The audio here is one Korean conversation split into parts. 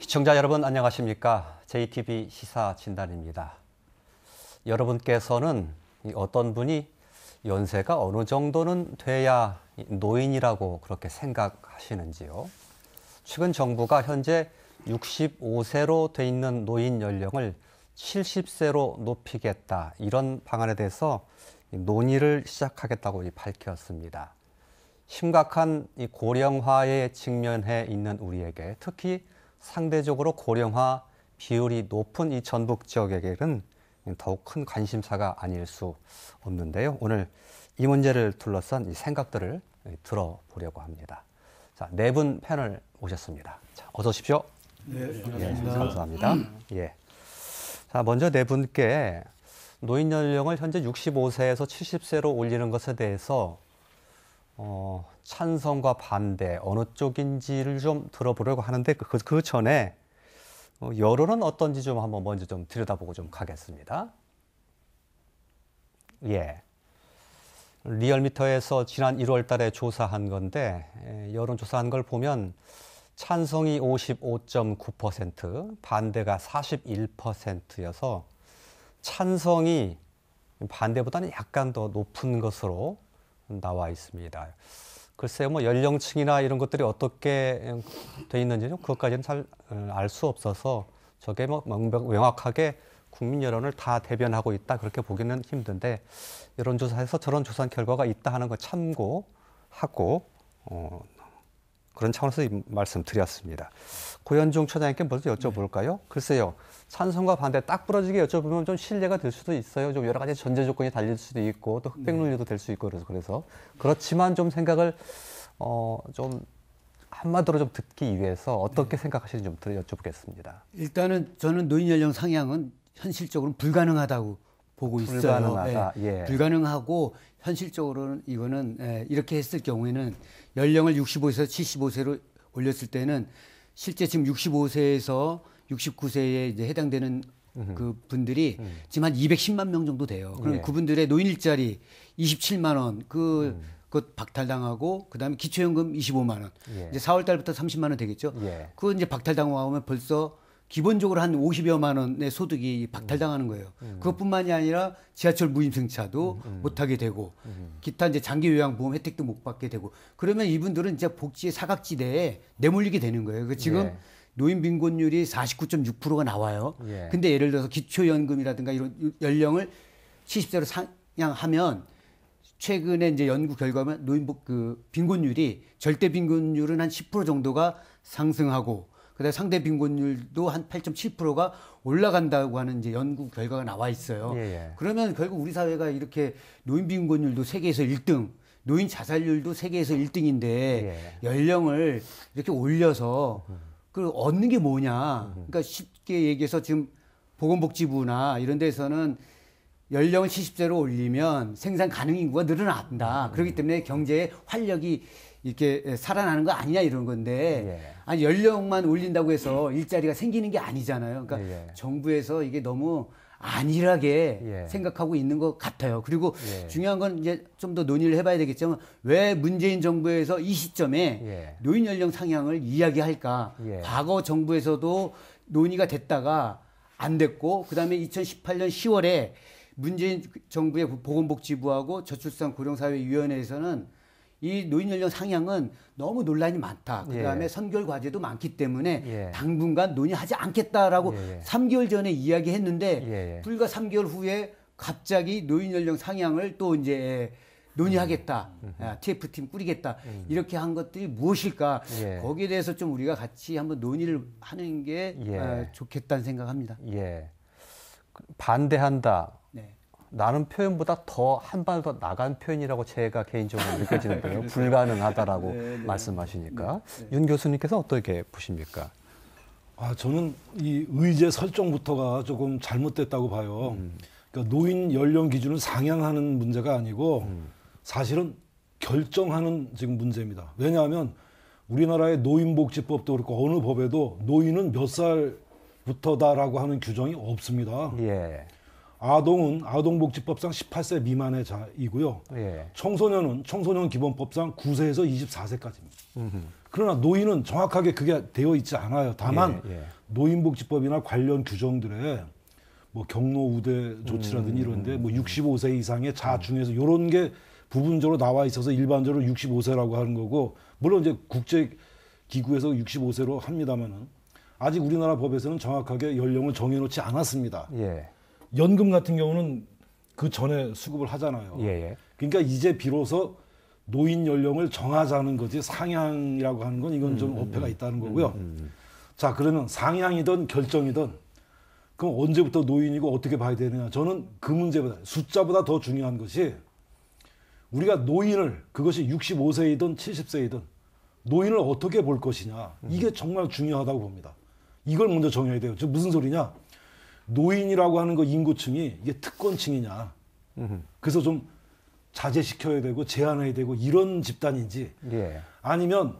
시청자 여러분 안녕하십니까? JTB 시사 진단입니다. 여러분께서는 어떤 분이 연세가 어느 정도는 돼야 노인이라고 그렇게 생각하시는지요? 최근 정부가 현재 65세로 돼 있는 노인 연령을 70세로 높이겠다 이런 방안에 대해서 논의를 시작하겠다고 밝혔습니다. 심각한 고령화에 직면해 있는 우리에게 특히 상대적으로 고령화 비율이 높은 이 전북 지역에게는 더욱 큰 관심사가 아닐 수 없는데요. 오늘 이 문제를 둘러싼 이 생각들을 들어보려고 합니다. 자, 네 분 패널 오셨습니다. 자, 어서 오십시오. 네, 예, 반갑습니다. 예, 감사합니다. 예. 자, 먼저 네 분께 노인 연령을 현재 65세에서 70세로 올리는 것에 대해서 어, 찬성과 반대 어느 쪽인지를 좀 들어보려고 하는데 그, 그 전에 어, 여론은 어떤지 좀 한번 먼저 좀 들여다보고 좀 가겠습니다. 예. 리얼미터에서 지난 1월 달에 조사한 건데 예, 여론조사한 걸 보면 찬성이 55.9%, 반대가 41%여서 찬성이 반대보다는 약간 더 높은 것으로 나와 있습니다. 글쎄요, 뭐 연령층이나 이런 것들이 어떻게 돼 있는지 그것까지는 잘 알수 어, 없어서 저게 뭐 명확하게 국민 여론을 다 대변하고 있다 그렇게 보기는 힘든데 여론조사에서 저런 조사 결과가 있다 하는 거 참고하고 어, 그런 차원에서 말씀드렸습니다. 고현중 처장님께 먼저 여쭤볼까요? 네. 글쎄요. 찬성과 반대 딱 부러지게 여쭤보면 좀 신뢰가 될 수도 있어요. 좀 여러 가지 전제 조건이 달릴 수도 있고 또 흑백 네. 논리도 될 수 있고 그래서 그래서 그렇지만 좀 생각을 어좀 한마디로 좀 듣기 위해서 어떻게 네. 생각하시는지 좀 여쭤보겠습니다. 일단은 저는 노인 연령 상향은 현실적으로 불가능하다고 보고 있어요. 불가능하다. 예. 예. 불가능하고 현실적으로는 이거는 예, 이렇게 했을 경우에는 연령을 65세에서 75세로 올렸을 때는 실제 지금 65세에서 69세에 이제 해당되는 그 분들이 음. 지금 한 210만 명 정도 돼요. 그럼 예. 그분들의 노인 일자리 27만 원, 그, 음. 그 박탈당하고, 그 다음에 기초연금 25만 원. 예. 이제 4월 달부터 30만 원 되겠죠. 예. 그건 이제 박탈당하고 하면 벌써 기본적으로 한 50여만 원의 소득이 박탈당하는 거예요. 음. 음. 그것뿐만이 아니라 지하철 무임승차도 음, 음. 못하게 되고 음. 기타 이제 장기 요양보험 혜택도 못 받게 되고 그러면 이분들은 진짜 복지의 사각지대에 내몰리게 되는 거예요. 그 지금 예. 노인 빈곤율이 49.6%가 나와요. 예. 근데 예를 들어서 기초연금이라든가 이런 연령을 70세로 상향하면 최근에 이제 연구 결과면 노인 그 빈곤율이 절대 빈곤율은 한 10% 정도가 상승하고 그다음 에 상대 빈곤율도 한 8.7%가 올라간다고 하는 이제 연구 결과가 나와 있어요. 예, 예. 그러면 결국 우리 사회가 이렇게 노인 빈곤율도 세계에서 1등, 노인 자살률도 세계에서 1등인데 예. 연령을 이렇게 올려서 그 얻는 게 뭐냐. 그러니까 쉽게 얘기해서 지금 보건복지부나 이런 데서는 연령을 70세로 올리면 생산 가능 인구가 늘어난다. 그렇기 때문에 경제에 활력이 이렇게 살아나는 거 아니냐 이런 건데 예. 아니 연령만 올린다고 해서 일자리가 생기는 게 아니잖아요. 그러니까 예. 예. 정부에서 이게 너무 안일하게 예. 생각하고 있는 것 같아요. 그리고 예. 중요한 건 이제 좀 더 논의를 해봐야 되겠지만 왜 문재인 정부에서 이 시점에 예. 노인 연령 상향을 이야기할까? 과거 정부에서도 논의가 됐다가 안 됐고 그다음에 2018년 10월에 문재인 정부의 보건복지부하고 저출산 고령사회위원회에서는 이 노인 연령 상향은 너무 논란이 많다. 그다음에 예. 선결 과제도 많기 때문에 예. 당분간 논의하지 않겠다라고 예. 3개월 예. 전에 이야기했는데 예, 예. 불과 3개월 후에 갑자기 노인 연령 상향을 또 이제 논의하겠다, 음. 음. 아, TF팀 꾸리겠다 음. 이렇게 한 것들이 무엇일까 예. 거기에 대해서 좀 우리가 같이 한번 논의를 하는 게 예. 아, 좋겠다는 생각합니다. 예. 반대한다. 나는 표현보다 더 한 발 더 나간 표현이라고 제가 개인적으로 느껴지는데요. 불가능하다라고 네, 네. 말씀하시니까 네, 네, 윤 교수님께서 어떻게 보십니까? 아 저는 이 의제 설정부터가 조금 잘못됐다고 봐요. 음. 그러니까 노인 연령 기준을 상향하는 문제가 아니고 음. 사실은 결정하는 지금 문제입니다. 왜냐하면 우리나라의 노인복지법도 그렇고 어느 법에도 노인은 몇 살부터다라고 하는 규정이 없습니다. 예. 아동은 아동복지법상 18세 미만의 자이고요. 예. 청소년은 청소년 기본법상 9세에서 24세까지입니다. 음흠. 그러나 노인은 정확하게 그게 되어 있지 않아요. 다만 예, 예. 노인복지법이나 관련 규정들에 뭐 경로 우대 조치라든지 음, 이런데 음, 뭐 65세 음, 음. 이상의 자 중에서 요런 게 부분적으로 나와 있어서 일반적으로 65세라고 하는 거고 물론 이제 국제 기구에서 65세로 합니다만은 아직 우리나라 법에서는 정확하게 연령을 정해놓지 않았습니다. 예. 연금 같은 경우는 그 전에 수급을 하잖아요. 예, 예, 그러니까 이제 비로소 노인 연령을 정하자는 거지 상향이라고 하는 건 이건 좀 음, 음 어폐가 음. 있다는 거고요. 음, 음, 자 그러면 상향이든 결정이든 그럼 언제부터 노인이고 어떻게 봐야 되느냐 저는 그 문제보다 숫자보다 더 중요한 것이 우리가 노인을 그것이 65세이든 70세이든 노인을 어떻게 볼 것이냐 이게 정말 중요하다고 봅니다. 이걸 먼저 정해야 돼요. 저 무슨 소리냐? 노인이라고 하는 거 인구층이 이게 특권층이냐. 그래서 좀 자제시켜야 되고 제한해야 되고 이런 집단인지 예. 아니면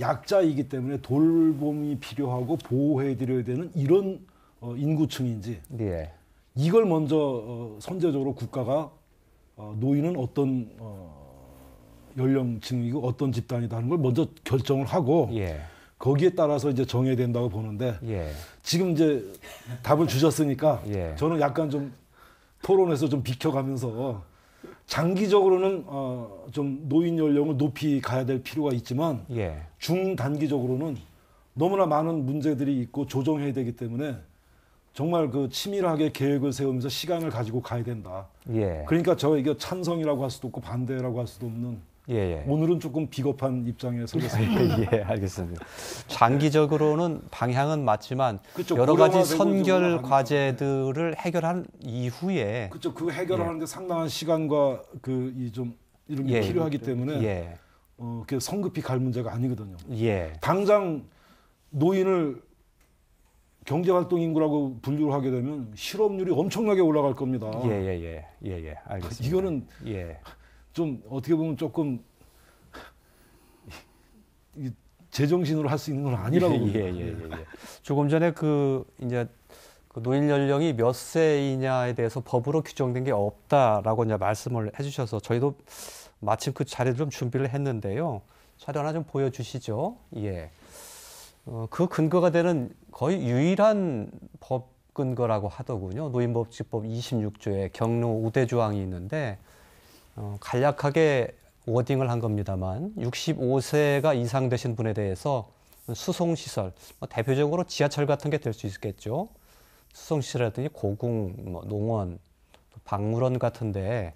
약자이기 때문에 돌봄이 필요하고 보호해드려야 되는 이런 어, 인구층인지 예. 이걸 먼저 어, 선제적으로 국가가 어, 노인은 어떤 어, 연령층이고 어떤 집단이다 하는 걸 먼저 결정을 하고 예. 거기에 따라서 이제 정해야 된다고 보는데 예. 지금 이제 답을 주셨으니까 예. 저는 약간 좀 토론에서 좀 비켜가면서 장기적으로는 어, 좀 노인 연령을 높이 가야 될 필요가 있지만 예. 중단기적으로는 너무나 많은 문제들이 있고 조정해야 되기 때문에 정말 그 치밀하게 계획을 세우면서 시간을 가지고 가야 된다. 예. 그러니까 저 이게 찬성이라고 할 수도 없고 반대라고 할 수도 없는 예, 예. 오늘은 조금 비겁한 입장에 서겠습니다. 예, 예, 알겠습니다. 장기적으로는 방향은 맞지만 그쵸, 여러 가지 선결 과제들을 해결한 이후에 그렇그 해결하는데 예. 상당한 시간과 그 이좀 이런 게 예. 필요하기 때문에 어, 그 성급히 갈 문제가 아니거든요. 당장 노인을 경제활동 인구라고 분류를 하게 되면 실업률이 엄청나게 올라갈 겁니다. 예, 예, 예, 예, 예 알겠습니다. 이거는 예. 좀 어떻게 보면 조금 제정신으로 할 수 있는 건 아니라고 봅니다. 예 예, 예, 예, 예, 조금 전에 그 이제 그 노인 연령이 몇 세이냐에 대해서 법으로 규정된 게 없다라고 이제 말씀을 해주셔서 저희도 마침 그 자료를 좀 준비를 했는데요. 자료 하나 좀 보여주시죠. 예. 어, 그 근거가 되는 거의 유일한 법 근거라고 하더군요. 노인법지법 26조에 경로 우대 조항이 있는데 어, 간략하게 워딩을 한 겁니다만 65세가 이상 되신 분에 대해서 수송시설, 뭐 대표적으로 지하철 같은 게 될 수 있겠죠. 수송시설이라든지 고궁, 뭐 농원, 박물원 같은데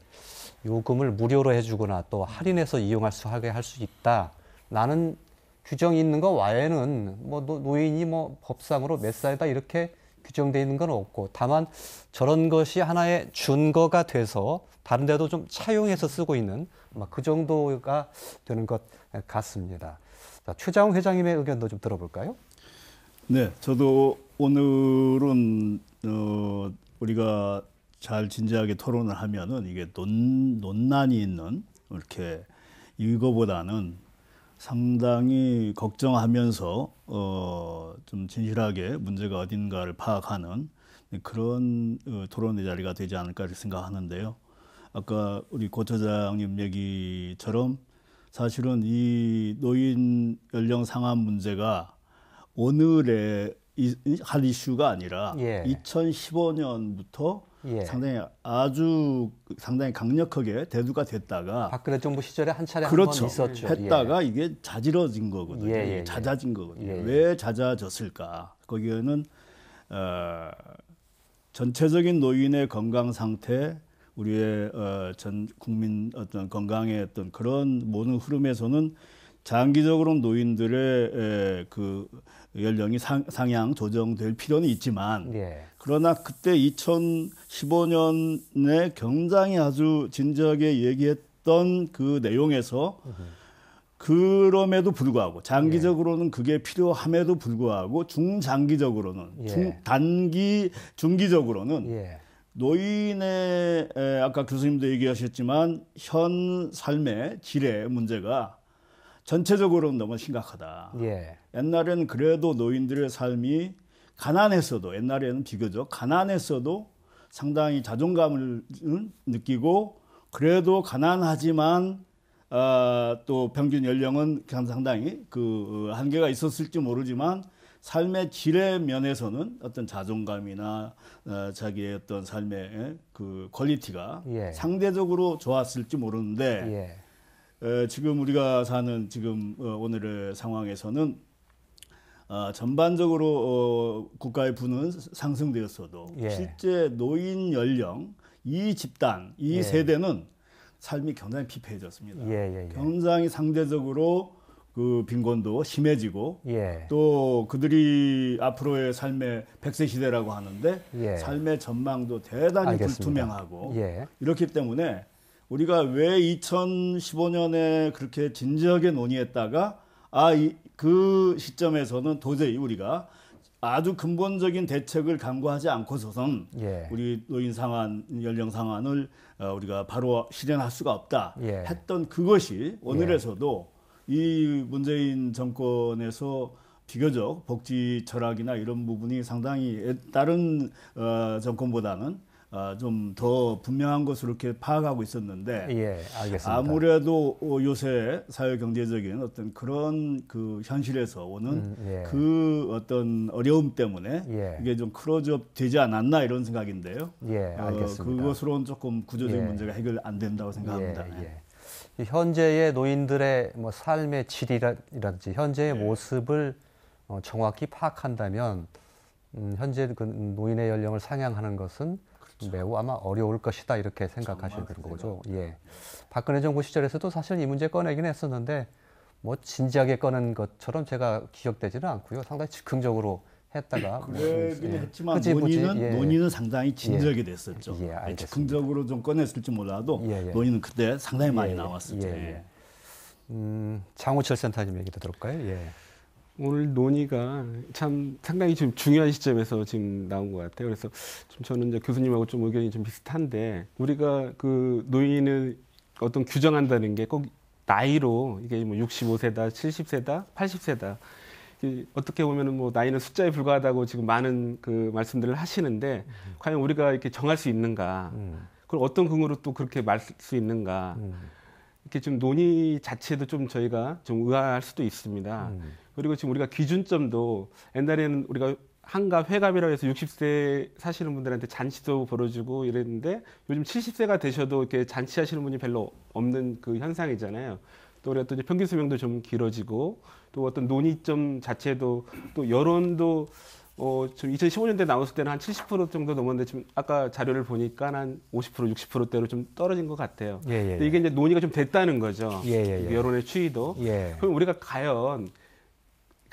요금을 무료로 해주거나 또 할인해서 이용할 수 하게 할 수 있다. 나는 규정이 있는 거와에는뭐 노인이 뭐 법상으로 몇 살이다 이렇게 규정되어 있는 건 없고 다만 저런 것이 하나의 준거가 돼서 다른 데도 좀 차용해서 쓰고 있는 그 정도가 되는 것 같습니다. 자, 최장훈 회장님의 의견도 좀 들어볼까요? 네, 저도 오늘은 어, 우리가 잘 진지하게 토론을 하면은 이게 논 논란이 있는 이렇게 이거보다는 상당히 걱정하면서 어, 좀 진실하게 문제가 어딘가를 파악하는 그런 어, 토론의 자리가 되지 않을까 생각하는데요. 아까 우리 고처장님 얘기처럼 사실은 이 노인 연령 상한 문제가 오늘의 이, 할 이슈가 아니라 예. 2015년부터 예. 상당히 아주 상당히 강력하게 대두가 됐다가 박근혜 정부 시절에 한 차례 그렇죠. 한번 있었죠. 예. 했다가 예. 이게 자지러진 거거든요. 예, 예, 예. 잦아진 거거든요. 왜 잦아졌을까? 거기에는 어, 전체적인 노인의 건강 상태, 우리의 어, 전 국민 어떤 건강의 어떤 그런 모든 흐름에서는 장기적으로 노인들의 에, 그 연령이 상, 상향 조정될 필요는 있지만 예. 그러나 그때 2015년에 굉장히 아주 진지하게 얘기했던 그 내용에서 그럼에도 불구하고 장기적으로는 그게 필요함에도 불구하고 중장기적으로는 예. 중, 단기 중기적으로는 예. 노인의 아까 교수님도 얘기하셨지만 현 삶의 질의 문제가 전체적으로는 너무 심각하다. 예. 옛날에는 그래도 노인들의 삶이 가난에서도 옛날에는 비교적 가난에서도 상당히 자존감을 느끼고 그래도 가난하지만 아, 또 평균 연령은 상당히 그 한계가 있었을지 모르지만 삶의 질의 면에서는 어떤 자존감이나 어, 자기의 어떤 삶의 예, 그 퀄리티가 예. 상대적으로 좋았을지 모르는데 예. 에, 지금 우리가 사는 지금 어, 오늘의 상황에서는 어, 전반적으로 어, 국가의 부는 상승되었어도 예. 실제 노인 연령 이 집단 이 예. 세대는 삶이 굉장히 피폐해졌습니다. 예, 예, 예. 굉장히 상대적으로 그 빈곤도 심해지고 예. 또 그들이 앞으로의 삶의 백세 시대라고 하는데 삶의 전망도 대단히 알겠습니다. 불투명하고 이렇기 때문에 우리가 왜 2015년에 그렇게 진지하게 논의했다가 아, 이, 그 시점에서는 도저히 우리가 아주 근본적인 대책을 강구하지 않고서선 예. 우리 노인 상한 연령 상한을 어, 우리가 바로 실현할 수가 없다 예. 했던 그것이 예. 오늘에서도 예. 이 문재인 정권에서 비교적 복지 철학이나 이런 부분이 상당히 다른 어, 정권보다는 아, 좀더 분명한 것으로 이렇게 파악하고 있었는데 예, 알겠습니다. 아무래도 어, 요새 사회 경제적인 어떤 그런 그 현실에서 오는 음, 예. 그 어떤 어려움 때문에 예. 이게 좀 크로즈업 되지 않았나 이런 생각인데요. 예, 어, 알겠습니다. 어, 그것으로는 조금 구조적인 예. 문제가 해결 안 된다고 생각합니다. 예, 네. 예. 현재의 노인들의 뭐 삶의 질이라든지 현재의 네. 모습을 어, 정확히 파악한다면 음, 현재 그 노인의 연령을 상향하는 것은 그렇죠. 매우 아마 어려울 것이다 이렇게 그렇죠. 생각하시는 거죠. 예. 박근혜 정부 시절에서도 사실 이 문제 꺼내긴 했었는데 뭐 진지하게 꺼낸 것처럼 제가 기억되지는 않고요. 상당히 즉흥적으로 했다가 그래긴 네, 뭐 예. 했지만 그지 논의는 예. 논의는 상당히 진지하게 예. 됐었죠. 예, 즉흥적으로 좀 꺼냈을지 몰라도 예, 예. 논의는 그때 상당히 많이 예, 나왔었죠. 음, 장호철 센터님 얘기 들어까요 예. 오늘 논의가 참 상당히 좀 중요한 시점에서 지금 나온 것 같아요. 그래서 좀 저는 이제 교수님하고 좀 의견이 좀 비슷한데 우리가 그 노인을 어떤 규정한다는 게 꼭 나이로 이게 뭐 65세다, 70세다, 80세다 어떻게 보면은 뭐 나이는 숫자에 불과하다고 지금 많은 그 말씀들을 하시는데 음. 과연 우리가 이렇게 정할 수 있는가? 음. 그걸 어떤 근거로 또 그렇게 말수 있는가? 음. 이렇게 좀 논의 자체도 좀 저희가 좀 의아할 수도 있습니다. 음. 그리고 지금 우리가 기준점도 옛날에는 우리가 한가 회갑이라고 해서 60세 사시는 분들한테 잔치도 벌어주고 이랬는데 요즘 70세가 되셔도 이렇게 잔치 하시는 분이 별로 없는 그 현상이잖아요. 또 우리가 또 이제 평균 수명도 좀 길어지고 또 어떤 논의점 자체도 또 여론도 어, 지금 2015년대 나왔을 때는 한 70% 정도 넘었는데 지금 아까 자료를 보니까 한 50%, 60%대로 좀 떨어진 것 같아요. 예, 예, 근데 이게 예. 이제 논의가 좀 됐다는 거죠. 예, 예, 예. 여론의 추이도. 예. 그럼 우리가 과연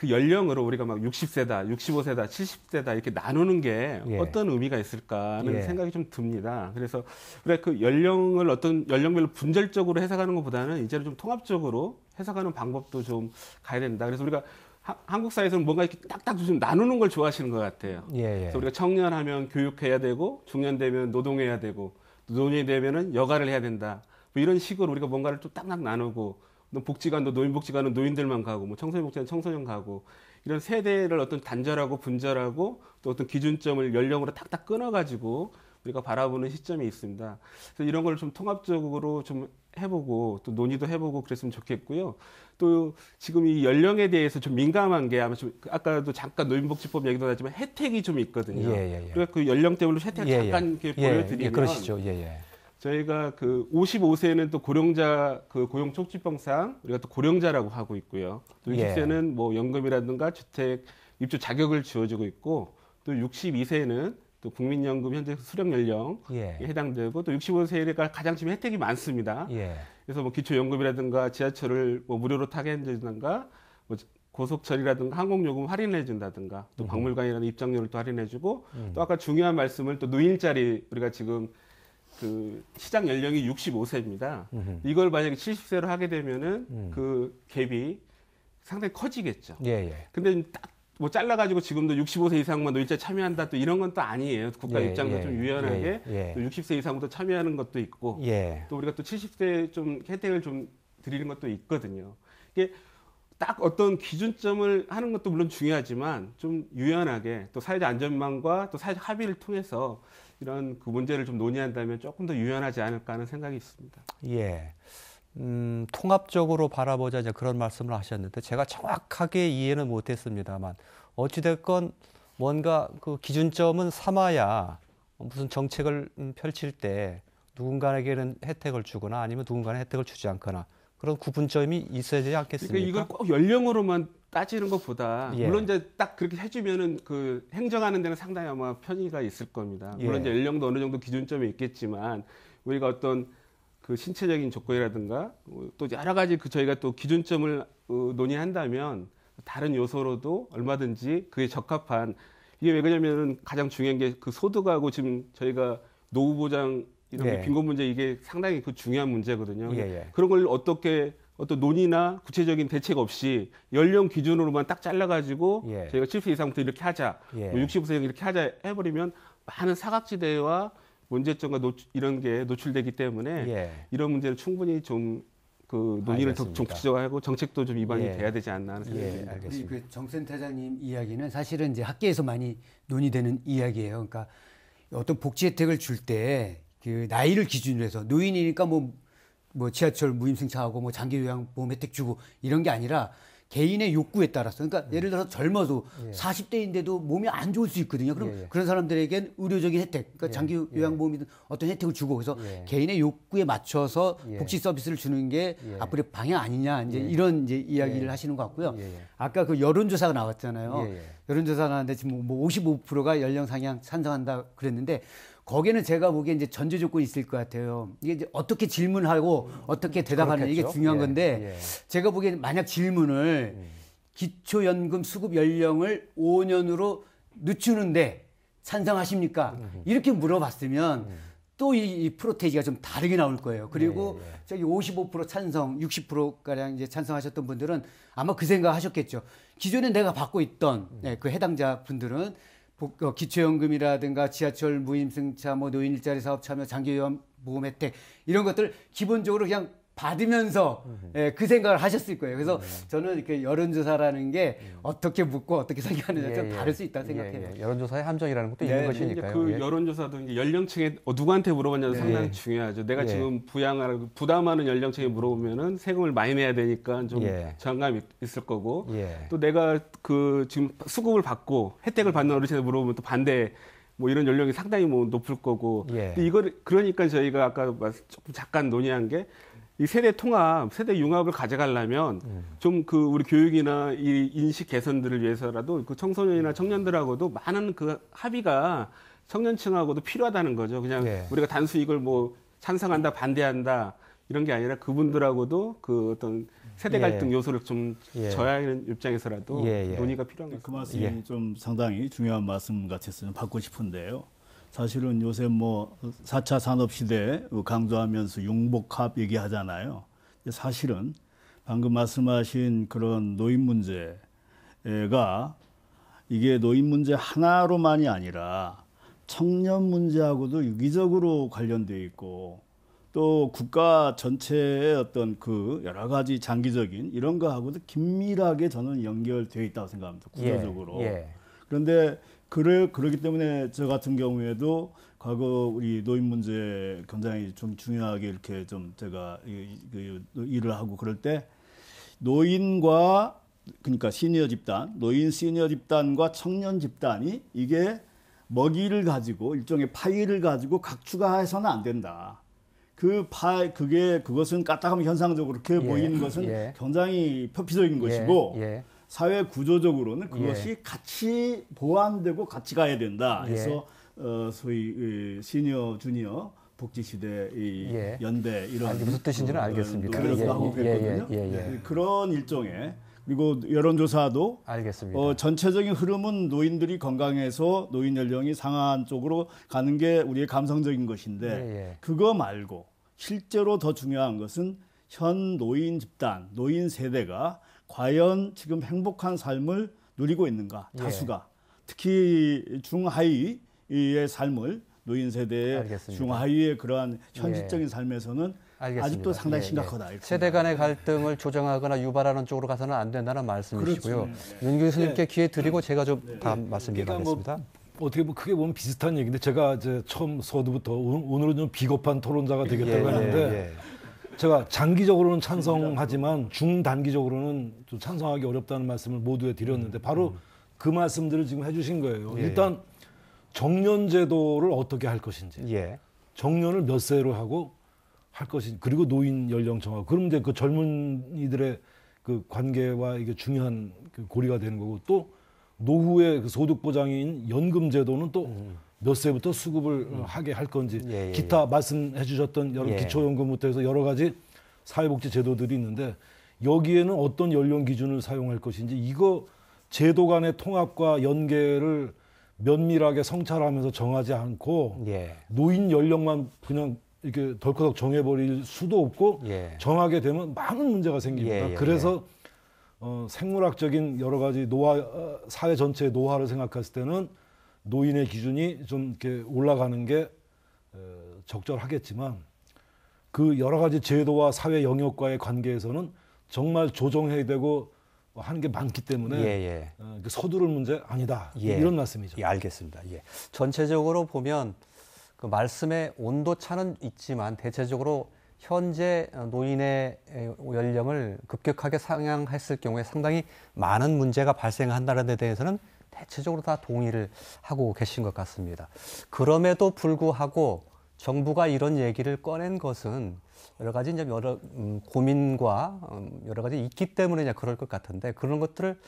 그 연령으로 우리가 막 60세다, 65세다, 70세다 이렇게 나누는 게 예. 어떤 의미가 있을까 하는 예. 생각이 좀 듭니다. 그래서 우리가 그 연령을 어떤 연령별로 분절적으로 해석하는 것보다는 이제는 좀 통합적으로 해석하는 방법도 좀 가야 된다. 그래서 우리가 하, 한국 사회에서는 뭔가 이렇게 딱딱 좀 나누는 걸 좋아하시는 것 같아요. 예, 예. 그래서 우리가 청년하면 교육해야 되고 중년 되면 노동해야 되고 노년이 되면은 여가를 해야 된다. 뭐 이런 식으로 우리가 뭔가를 좀 딱딱 나누고 복지관도 노인복지관은 노인들만 가고 뭐 청소년복지관은 청소년 가고 이런 세대를 어떤 단절하고 분절하고 또 어떤 기준점을 연령으로 탁탁 끊어가지고 우리가 바라보는 시점이 있습니다. 그래서 이런 걸 좀 통합적으로 좀 해보고 또 논의도 해보고 그랬으면 좋겠고요. 또 지금 이 연령에 대해서 좀 민감한 게 아마 좀 그 아까도 잠깐 노인복지법 얘기도 하지만 혜택이 좀 있거든요. 예, 예, 예. 그연령 그러니까 그 때문에 혜택을 예, 예. 잠깐 이렇게 예, 보여드리면 그러시죠. 예, 예. 저희가 그 55세는 또 고령자 그 고용 촉진법상 우리가 또 고령자라고 하고 있고요. 또 60세는 예. 뭐 연금이라든가 주택 입주 자격을 지어주고 있고 또 62세는 또 국민연금 현재 수령 연령에 예. 해당되고 또 65세가 가장 지금 혜택이 많습니다. 예. 그래서 뭐 기초연금이라든가 지하철을 뭐 무료로 타게 해준다든가 뭐 고속철이라든가 항공요금 할인해 준다든가 또 박물관이라는 입장료를 또 할인해 주고 음. 또 아까 중요한 말씀을 또 노인자리 우리가 지금 그 시장 연령이 65세입니다. 음흠. 이걸 만약에 70세로 하게 되면은 음. 그 갭이 상당히 커지겠죠. 예, 예. 근데 딱 뭐 잘라가지고 지금도 65세 이상만 노일자 참여한다 또 이런 건 또 아니에요. 국가 예, 입장도 예, 좀 유연하게 예, 예. 또 60세 이상부터 참여하는 것도 있고 예. 또 우리가 또 70세 좀 혜택을 좀 드리는 것도 있거든요. 이게 딱 어떤 기준점을 하는 것도 물론 중요하지만 좀 유연하게 또 사회적 안전망과 또 사회적 합의를 통해서 이런 그 문제를 좀 논의한다면 조금 더 유연하지 않을까 하는 생각이 있습니다. 예. 음, 통합적으로 바라보자 이제 그런 말씀을 하셨는데 제가 정확하게 이해는 못했습니다만 어찌됐건 뭔가 그 기준점은 삼아야 무슨 정책을 음, 펼칠 때 누군가에게는 혜택을 주거나 아니면 누군가는 혜택을 주지 않거나 그런 구분점이 있어야 되지 않겠습니까? 그러니까 이걸 꼭 연령으로만 따지는 것보다 예. 물론 이제 딱 그렇게 해주면은 그 행정하는 데는 상당히 아마 편의가 있을 겁니다. 물론 예. 이제 연령도 어느 정도 기준점이 있겠지만 우리가 어떤 그 신체적인 조건이라든가 뭐 또 여러 가지 그 저희가 또 기준점을 어, 논의한다면 다른 요소로도 얼마든지 그에 적합한 이게 왜 그러냐면은 가장 중요한 게 그 소득하고 지금 저희가 노후 보장 이런 예. 빈곤 문제 이게 상당히 그 중요한 문제거든요. 예, 예. 그런 걸 어떻게 어떤 논의나 구체적인 대책 없이 연령 기준으로만 딱 잘라가지고 예. 저희가 70세 이상부터 이렇게 하자, 뭐 예. 뭐 60세 이렇게 하자 해버리면 많은 사각지대와 문제점과 노출, 이런 게 노출되기 때문에 예. 이런 문제를 충분히 좀 그 논의를 더좀 구체적하고 정책도 좀 입안이 예. 돼야 되지 않나 하는 생각이 예, 듭니다. 예, 그 정센터장님 이야기는 사실은 이제 학계에서 많이 논의되는 이야기예요. 그러니까 어떤 복지 혜택을 줄 때그 나이를 기준으로 해서 노인이니까 뭐뭐 지하철 무임승차하고 뭐 장기 요양 보험 혜택 주고 이런 게 아니라 개인의 욕구에 따라서 그러니까 음. 예를 들어 서 젊어도 예. 40대인데도 몸이 안 좋을 수 있거든요. 그럼 예. 예. 그런 사람들에겐 의료적인 혜택, 그러니까 예, 장기 예. 요양보험이든 어떤 혜택을 주고 그래서 개인의 욕구에 맞춰서 복지 서비스를 주는 게 앞으로 의 방향 아니냐 이제 이런 이제 이야기를 하시는 것 같고요. 아까 그 여론조사가 나왔잖아요. 여론조사 나왔는데 지금 뭐 55%가 뭐 연령 상향 찬성한다 그랬는데 거기는 제가 보기에 이제 전제 조건이 있을 것 같아요. 이게 이제 어떻게 질문하고 어떻게 대답하는 이게 중요한 예, 건데 예, 제가 보기에 만약 질문을 음. 기초연금 수급 연령을 5년으로 늦추는데 찬성하십니까? 음. 이렇게 물어봤으면 음. 또이 이 프로테이지가 좀 다르게 나올 거예요. 그리고 예, 예. 저기 55% 찬성, 60%가량 이제 찬성하셨던 분들은 아마 그 생각 하셨겠죠. 기존에 내가 받고 있던 음. 네, 그 해당자 분들은 어, 기초연금이라든가 지하철 무임승차, 뭐 노인 일자리 사업 참여, 장기요양 보험 혜택 이런 것들 기본적으로 그냥 받으면서 예, 그 생각을 하셨을 거예요. 그래서 네. 저는 이렇게 여론조사라는 게 음. 어떻게 묻고 어떻게 생각하느냐 예, 좀 예, 예. 다를 수 있다고 예, 생각해요. 예, 예. 여론조사의 함정이라는 것도 네, 있는 네. 것이니까요. 그 예. 여론조사도 이제 연령층에 어, 누구한테 물어봤냐도 상당히 중요하죠. 내가 예. 지금 부양하라고 부담하는 연령층에 물어보면은 세금을 많이 내야 되니까 좀 예. 저항감이 있을 거고 예. 또 내가 그 지금 수급을 받고 혜택을 받는 어르신에 물어보면 또 반대 뭐 이런 연령이 상당히 뭐 높을 거고 예. 근데 이걸 그러니까 저희가 아까 말 조금 잠깐 논의한 게이 세대 통합, 세대 융합을 가져가려면 네. 좀그 우리 교육이나 이 인식 개선들을 위해서라도 그 청소년이나 청년들하고도 많은 그 합의가 청년층하고도 필요하다는 거죠. 그냥 네. 우리가 단순히 이걸 뭐 찬성한다, 반대한다 이런 게 아니라 그분들하고 도그 어떤 세대 예. 갈등 예. 요소를 좀 예. 져야 하는 입장에서라도 예. 예. 논의가 필요한 거죠. 그 말씀이 좀 상당히 중요한 말씀 같았으면 받고 싶은데요. 사실은 요새 뭐 4차 산업시대 그 강조하면서 융복합 얘기하잖아요. 사실은 방금 말씀하신 그런 노인 문제가 이게 노인 문제 하나로만이 아니라 청년 문제하고도 유기적으로 관련돼 있고 또 국가 전체의 어떤 그 여러 가지 장기적인 이런 거하고도 긴밀하게 저는 연결되어 있다고 생각합니다. 구조적으로. 예, 예. 그런데 그래 그러기 때문에 저 같은 경우에도 과거 우리 노인 문제 굉장히 좀 중요하게 이렇게 좀 제가 그 일을 하고 그럴 때 노인과 그러니까 시니어 집단, 노인 시니어 집단과 청년 집단이 이게 먹이를 가지고 일종의 파이를 가지고 각추가해서는 안 된다. 그 파, 그게 그것은 까딱하면 현상적으로 그렇게 예, 보이는 것은 예. 굉장히 표피적인 예. 것이고 예, 사회 구조적으로는 그것이 예. 같이 보완되고 같이 가야 된다 해서 예. 어, 소위 시니어 주니어 복지 시대 이 예. 연대 이런 아, 무슨 뜻인지는 어, 알겠습니다. 노력도 예, 하고 예, 예, 그랬거든요. 네, 그런 일종의 그리고 여론조사도 알겠습니다. 어, 전체적인 흐름은 노인들이 건강해서 노인 연령이 상한 쪽으로 가는 게 우리의 감성적인 것인데 그거 말고 실제로 더 중요한 것은 현 노인 집단, 노인 세대가 과연 지금 행복한 삶을 누리고 있는가 예. 다수가 예. 특히 중하위의 삶을 노인 세대의 중하위의 그러한 현실적인 예. 삶에서는 알겠습니다. 아직도 상당히 심각하다. 예, 예. 세대 간의 예. 갈등을 조정하거나 유발하는 쪽으로 가서는 안 된다는 말씀이시고요. 네. 윤 교수님께 기회 드리고 제가 좀다 네. 말씀드리겠습니다. 그러니까 뭐 어떻게 보면 크게 보면 비슷한 얘기인데 제가 이제 처음 서두부터 오늘은 좀 비겁한 토론자가 되겠다고 하는데 제가 장기적으로는 찬성하지만 중단기적으로는 좀 찬성하기 어렵다는 말씀을 모두에 드렸는데 음. 바로 음. 그 말씀들을 지금 해주신 거예요. 예. 예. 일단 정년 제도를 어떻게 할 것인지, 예. 정년을 몇 세로 하고 할 것인, 지 그리고 노인 연령 정하 그럼 이제 그 젊은이들의 그 관계와 이게 중요한 그 고리가 되는 거고 또 노후의 그 소득 보장인 연금 제도는 또 음. 몇 세부터 수급을 음. 하게 할 건지 예, 예, 예. 기타 말씀해 주셨던 여러 예. 기초연금부터 해서 여러 가지 사회복지 제도들이 있는데 여기에는 어떤 연령 기준을 사용할 것인지 이거 제도 간의 통합과 연계를 면밀하게 성찰하면서 정하지 않고 예. 노인 연령만 그냥 이렇게 덜커덕 정해버릴 수도 없고 정하게 되면 많은 문제가 생깁니다. 그래서 어, 생물학적인 여러 가지 노화 어, 사회 전체의 노화를 생각했을 때는 노인의 기준이 좀 이렇게 올라가는 게 적절하겠지만 그 여러 가지 제도와 사회 영역과의 관계에서는 정말 조정해야 되고 하는 게 많기 때문에 예, 예. 어, 서두를 문제 아니다 예. 이런 말씀이죠. 예, 알겠습니다. 예. 전체적으로 보면 그 말씀의 온도 차는 있지만 대체적으로 현재 노인의 연령을 급격하게 상향했을 경우에 상당히 많은 문제가 발생한다는 데 대해서는 대체적으로 다 동의를 하고 계신 것 같습니다. 그럼에도 불구하고 정부가 이런 얘기를 꺼낸 것은 여러 가지 이제 여러 음, 고민과 음, 여러 가지 있기 때문에 그럴것 같은데 그런 것들을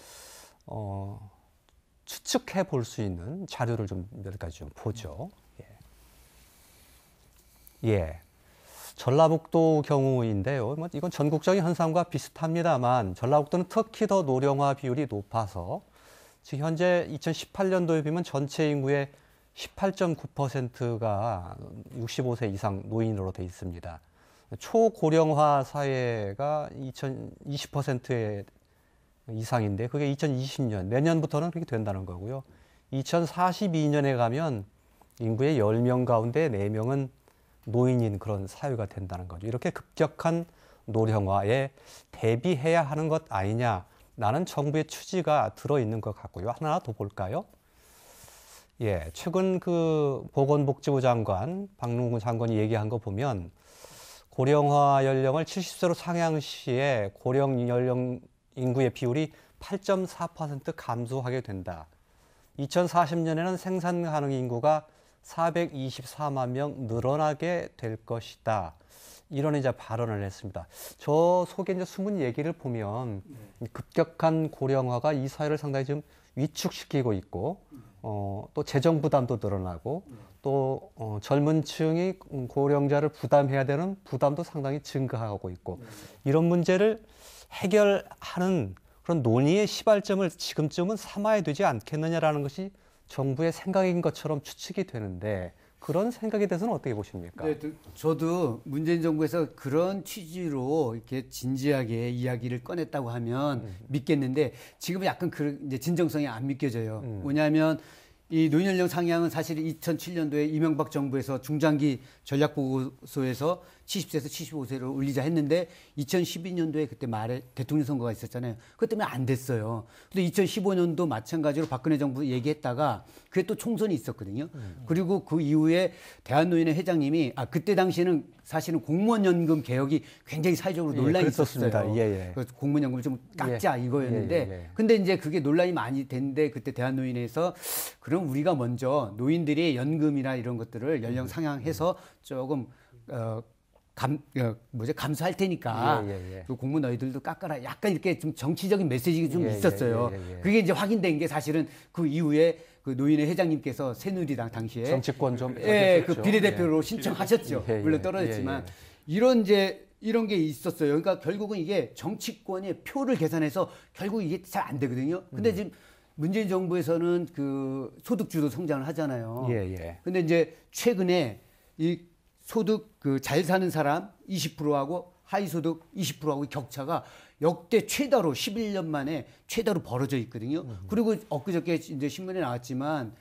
어, 추측해 볼 수 있는 자료를 좀 몇 가지 좀 보죠. 예. 예. 전라북도 경우인데요. 뭐 이건 전국적인 현상과 비슷합니다만 전라북도는 특히 더 노령화 비율이 높아서 지금 현재 2018년도에 비면 전체 인구의 18.9%가 65세 이상 노인으로 돼 있습니다. 초고령화 사회가 2020%의 이상인데 그게 2020년 내년부터는 그렇게 된다는 거고요. 2042년에 가면 인구의 10명 가운데 4명은 노인인 그런 사회가 된다는 거죠. 이렇게 급격한 노령화에 대비해야 하는 것 아니냐 나는 정부의 취지가 들어있는 것 같고요. 하나 더 볼까요? 예, 최근 그 보건복지부 장관 박능훈 장관이 얘기한 거 보면 고령화 연령을 70세로 상향 시에 고령 연령 인구의 비율이 8.4% 감소하게 된다. 2040년에는 생산 가능 인구가 424만 명 늘어나게 될 것이다. 이런 이제 발언을 했습니다. 저 속에 이제 숨은 얘기를 보면 네. 급격한 고령화가 이 사회를 상당히 지금 위축시키고 있고 어, 또 재정 부담도 늘어나고 네. 또 어, 젊은 층이 고령자를 부담해야 되는 부담도 상당히 증가하고 있고 네. 이런 문제를 해결하는 그런 논의의 시발점을 지금쯤은 삼아야 되지 않겠느냐라는 것이 정부의 생각인 것처럼 추측이 되는데 그런 생각에 대해서는 어떻게 보십니까? 네, 저도 문재인 정부에서 그런 취지로 이렇게 진지하게 이야기를 꺼냈다고 하면 음. 믿겠는데 지금은 약간 그 이제 진정성이 안 믿겨져요. 음. 뭐냐면 이노인령 상향은 사실 2007년도에 이명박 정부에서 중장기 전략보고서에서 70세에서 75세로 올리자 했는데 2012년도에 그때 말에 대통령 선거가 있었잖아요. 그것 때문에 안 됐어요. 근데 2015년도 마찬가지로 박근혜 정부 얘기했다가 그게 또 총선이 있었거든요. 그리고 그 이후에 대한노인회 회장님이 아 그때 당시에는 사실은 공무원 연금 개혁이 굉장히 사회적으로 예, 논란이 있었어요. 예, 예. 그 공무원 연금을 좀 깎자 예, 이거였는데 예, 근데 이제 그게 논란이 많이 됐는데 그때 대한노인회에서 그럼 우리가 먼저 노인들이 연금이나 이런 것들을 연령 상향해서 조금 어 감, 어, 뭐지, 감수할 테니까 예, 예, 예. 그 공무 너희들도 깎아라. 약간 이렇게 좀 정치적인 메시지가 좀 예, 예, 있었어요. 예, 그게 이제 확인된 게 사실은 그 이후에 그 노인회 회장님께서 새누리당 당시에 정치권 좀 예, 그 비례대표로 신청하셨죠. 물론 떨어졌지만 이런 이제 이런 게 있었어요. 그러니까 결국은 이게 정치권의 표를 계산해서 결국 이게 잘 안 되거든요. 근데 음. 지금 문재인 정부에서는 그 소득 주도 성장을 하잖아요. 예, 예. 근데 이제 최근에 이 소득 그 잘 사는 사람 20%하고 하위 소득 20%하고 격차가 역대 최다로 11년 만에 최다로 벌어져 있거든요. 음. 그리고 엊그저께 이제 신문에 나왔지만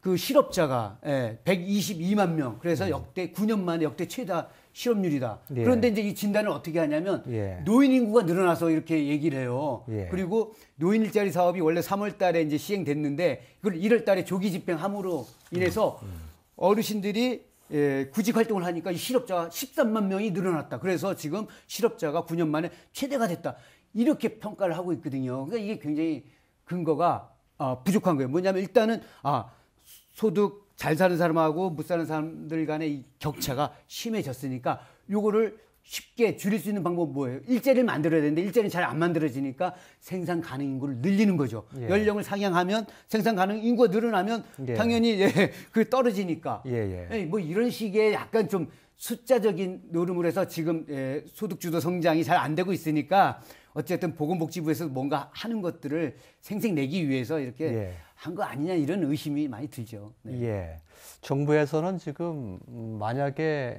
그 실업자가 예, 122만 명. 그래서 음. 역대 9년 만에 역대 최다 실업률이다. 예. 그런데 이제 이 진단을 어떻게 하냐면 예. 노인 인구가 늘어나서 이렇게 얘기를 해요. 예. 그리고 노인 일자리 사업이 원래 3월 달에 이제 시행됐는데 이걸 1월 달에 조기 집행함으로 인해서 음. 음. 어르신들이 예, 구직 활동을 하니까 실업자가 13만 명이 늘어났다. 그래서 지금 실업자가 9년 만에 최대가 됐다. 이렇게 평가를 하고 있거든요. 그러니까 이게 굉장히 근거가 어, 부족한 거예요. 뭐냐면 일단은 아, 소득 잘 사는 사람하고 못 사는 사람들 간의 이 격차가 심해졌으니까 요거를 쉽게 줄일 수 있는 방법은 뭐예요? 일자리를 만들어야 되는데 일자리는 잘 안 만들어지니까 생산 가능 인구를 늘리는 거죠. 예. 연령을 상향하면 생산 가능 인구가 늘어나면 예. 당연히 예, 그 떨어지니까. 예, 예. 예 뭐 이런 식의 약간 좀 숫자적인 노름을 해서 지금 예, 소득주도 성장이 잘 안 되고 있으니까 어쨌든 보건복지부에서 뭔가 하는 것들을 생생내기 위해서 이렇게 예. 한거 아니냐 이런 의심이 많이 들죠. 네. 예. 정부에서는 지금 만약에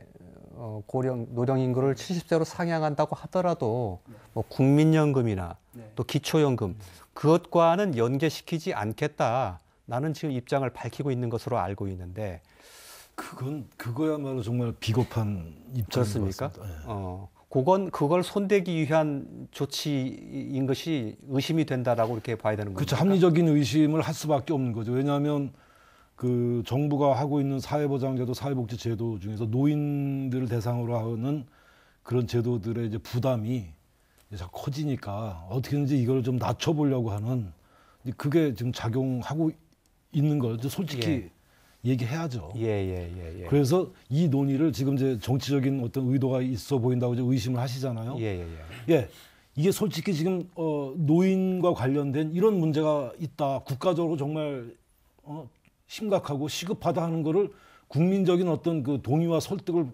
어, 고령 노령 인구를 70세로 상향한다고 하더라도 뭐 국민연금이나 네. 또 기초연금 그것과는 연계시키지 않겠다. 나는 지금 입장을 밝히고 있는 것으로 알고 있는데 그건 그거야말로 정말 비겁한 입장이니까. 네. 예. 어, 그건 그걸 손대기 위한 조치인 것이 의심이 된다라고 이렇게 봐야 되는 거죠. 그렇죠. 합리적인 의심을 할 수밖에 없는 거죠. 왜냐하면 그 정부가 하고 있는 사회보장제도, 사회복지제도 중에서 노인들을 대상으로 하는 그런 제도들의 이제 부담이 이제 자 커지니까 어떻게든지 이걸 좀 낮춰보려고 하는 그게 지금 작용하고 있는 거죠. 솔직히 예. 얘기해야죠. 예, 예, 예, 예, 그래서 이 논의를 지금 이제 정치적인 어떤 의도가 있어 보인다고 이제 의심을 하시잖아요. 예, 예, 예. 예. 이게 솔직히 지금 어, 노인과 관련된 이런 문제가 있다. 국가적으로 정말 어, 심각하고 시급하다 하는 거를 국민적인 어떤 그 동의와 설득을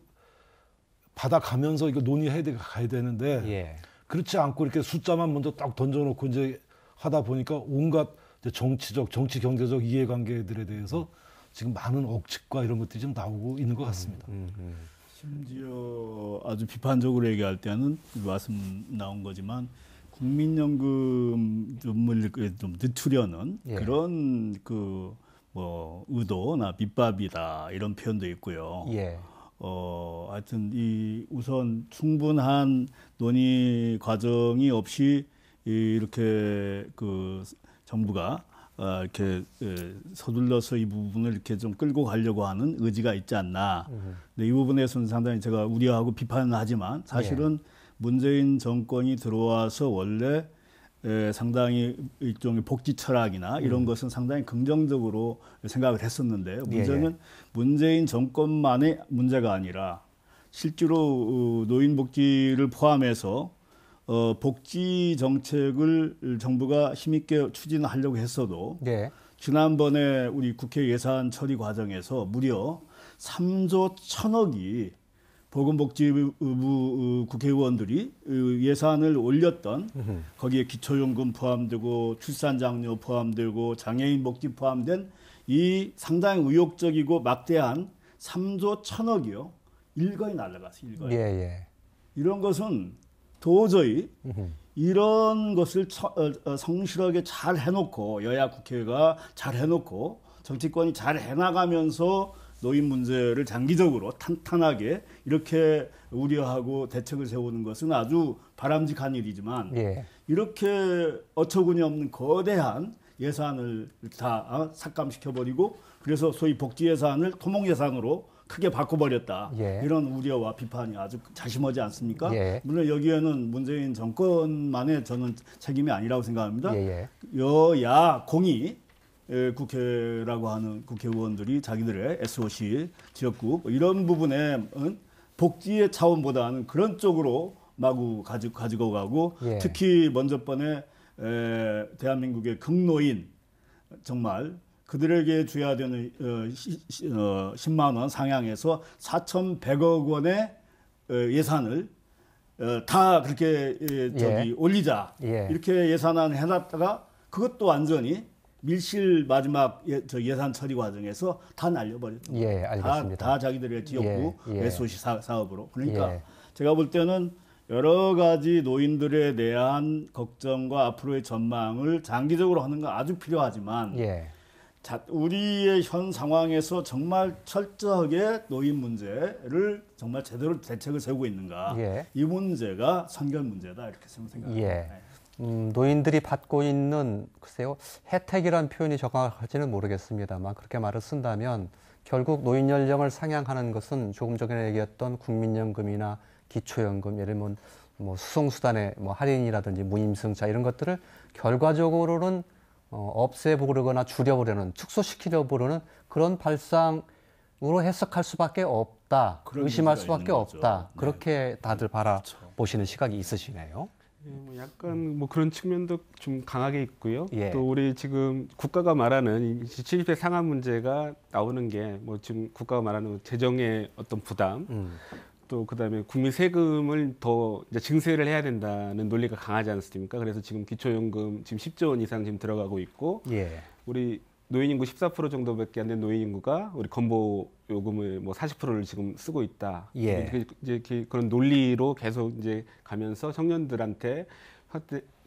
받아가면서 이거 논의해 야 가야 되는데 예. 그렇지 않고 이렇게 숫자만 먼저 딱 던져놓고 이제 하다 보니까 온갖 이제 정치적, 정치 경제적 이해관계들에 대해서 지금 많은 억측과 이런 것들이 좀 나오고 있는 것 같습니다. 음, 음, 음. 심지어 아주 비판적으로 얘기할 때는 말씀 나온 거지만 국민연금을 좀 늦추려는 예. 그런 그뭐 의도나 밑밥이다 이런 표현도 있고요. 예. 어, 하여튼 이 우선 충분한 논의 과정이 없이 이렇게 그 정부가 아, 이렇게 서둘러서 이 부분을 이렇게 좀 끌고 가려고 하는 의지가 있지 않나. 음. 근데 이 부분에서는 상당히 제가 우려하고 비판은 하지만 사실은 예. 문재인 정권이 들어와서 원래 에, 예, 상당히 일종의 복지 철학이나 이런 음. 것은 상당히 긍정적으로 생각을 했었는데 예, 문제는 예, 예. 문재인 정권만의 문제가 아니라 실제로 어, 노인 복지를 포함해서 어, 복지 정책을 정부가 힘있게 추진하려고 했어도 예. 지난번에 우리 국회 예산 처리 과정에서 무려 3조 1 0 0 0억이 보건복지부 국회의원들이 어, 예산을 올렸던 거기에 기초연금 포함되고 출산장려 포함되고 장애인 복지 포함된 이 상당히 의욕적이고 막대한 3조 천억이요 일거에 날라갔어요. 일거에. 예, 예. 이런 것은 도저히 이런 것을 어, 어, 성실하게 잘 해놓고 여야 국회가 잘 해놓고 정치권이 잘 해나가면서 노인 문제를 장기적으로 탄탄하게 이렇게 우려하고 대책을 세우는 것은 아주 바람직한 일이지만 예. 이렇게 어처구니 없는 거대한 예산을 다 어, 삭감시켜 버리고 그래서 소위 복지 예산을 토목 예산으로 크게 바꿔버렸다 예. 이런 우려와 비판이 아주 자심하지 않습니까? 예. 물론 여기에는 문재인 정권만의 저는 책임이 아니라고 생각합니다. 예예. 예. 여야 공이 예, 국회라고 하는 국회의원들이 자기들의 SOC 지역구 뭐 이런 부분에 복지의 차원보다는 그런 쪽으로 마구 가지, 가지고 가고 예. 특히 먼저 번에 에, 대한민국의 극노인 정말 그들에게 줘야 되는 어, 시, 어, 10만 원 상향해서 4,100억 원의 어, 예산을 어, 다 그렇게 예, 저기 예. 올리자 예. 이렇게 예산안 해놨다가 그것도 완전히 밀실 마지막 예, 저 예산 처리 과정에서 다 날려버렸죠. 예, 알겠습니다. 다, 다 자기들의 지역구 예, 예. 외소시 사, 업으로 그러니까 예. 제가 볼 때는 여러 가지 노인들에 대한 걱정과 앞으로의 전망을 장기적으로 하는 건 아주 필요하지만 예. 자, 우리의 현 상황에서 정말 철저하게 노인 문제를 정말 제대로 대책을 세우고 있는가 예. 이 문제가 선결 문제다 이렇게 생각합니다. 예. 네. 음, 노인들이 받고 있는 글쎄요 혜택이란 표현이 적합할지는 모르겠습니다만 그렇게 말을 쓴다면 결국 노인 연령을 상향하는 것은 조금 전에 얘기했던 국민연금이나 기초연금 예를 들면 뭐 수송수단의 뭐 할인이라든지 무임승차 이런 것들을 결과적으로는 어, 없애보려거나 줄여보려는 축소시키려보려는 그런 발상 으로 해석할 수밖에 없다, 의심할 수밖에 없다. 거죠. 그렇게 네. 다들 그렇죠. 바라보시는 그렇죠. 시각이 있으시네요. 예, 뭐 약간 뭐 그런 측면도 좀 강하게 있고요. 예. 또 우리 지금 국가가 말하는 실입세 상한 문제가 나오는 게 뭐 지금 국가가 말하는 재정의 어떤 부담, 음. 또 그다음에 국민 세금을 더 이제 증세를 해야 된다는 논리가 강하지 않습니까? 그래서 지금 기초연금 지금 10조 원 이상 지금 들어가고 있고, 예. 우리 노인 인구 14% 정도밖에 안 된 노인 인구가 우리 건보 요금을 뭐 40%를 지금 쓰고 있다. 예. 이제 그런 논리로 계속 이제 가면서 청년들한테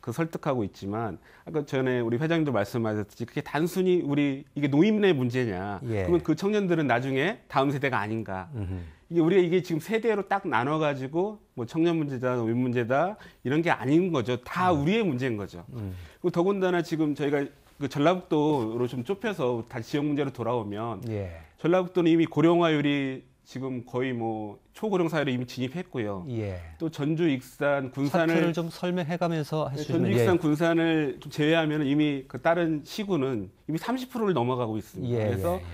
그 설득하고 있지만 아까 전에 우리 회장님도 말씀하셨듯이 그게 단순히 우리 이게 노인의 문제냐 예. 그러면 그 청년들은 나중에 다음 세대가 아닌가 음흠. 이게 우리가 이게 지금 세대로 딱 나눠 가지고 뭐 청년 문제다 노인 문제다 이런 게 아닌 거죠 다 음. 우리의 문제인 거죠 음. 그리고 더군다나 지금 저희가 그 전라북도로 좀 좁혀서 다시 지역 문제로 돌아오면 예. 전라북도는 이미 고령화율이 지금 거의 뭐 초고령 사회로 이미 진입했고요. 예. 또 전주 익산 군산을 좀 설명해가면서 하시면 네, 전주 예. 익산 예. 군산을 좀 제외하면 이미 그 다른 시군은 이미 30%를 넘어가고 있습니다. 예. 예 그래서 예.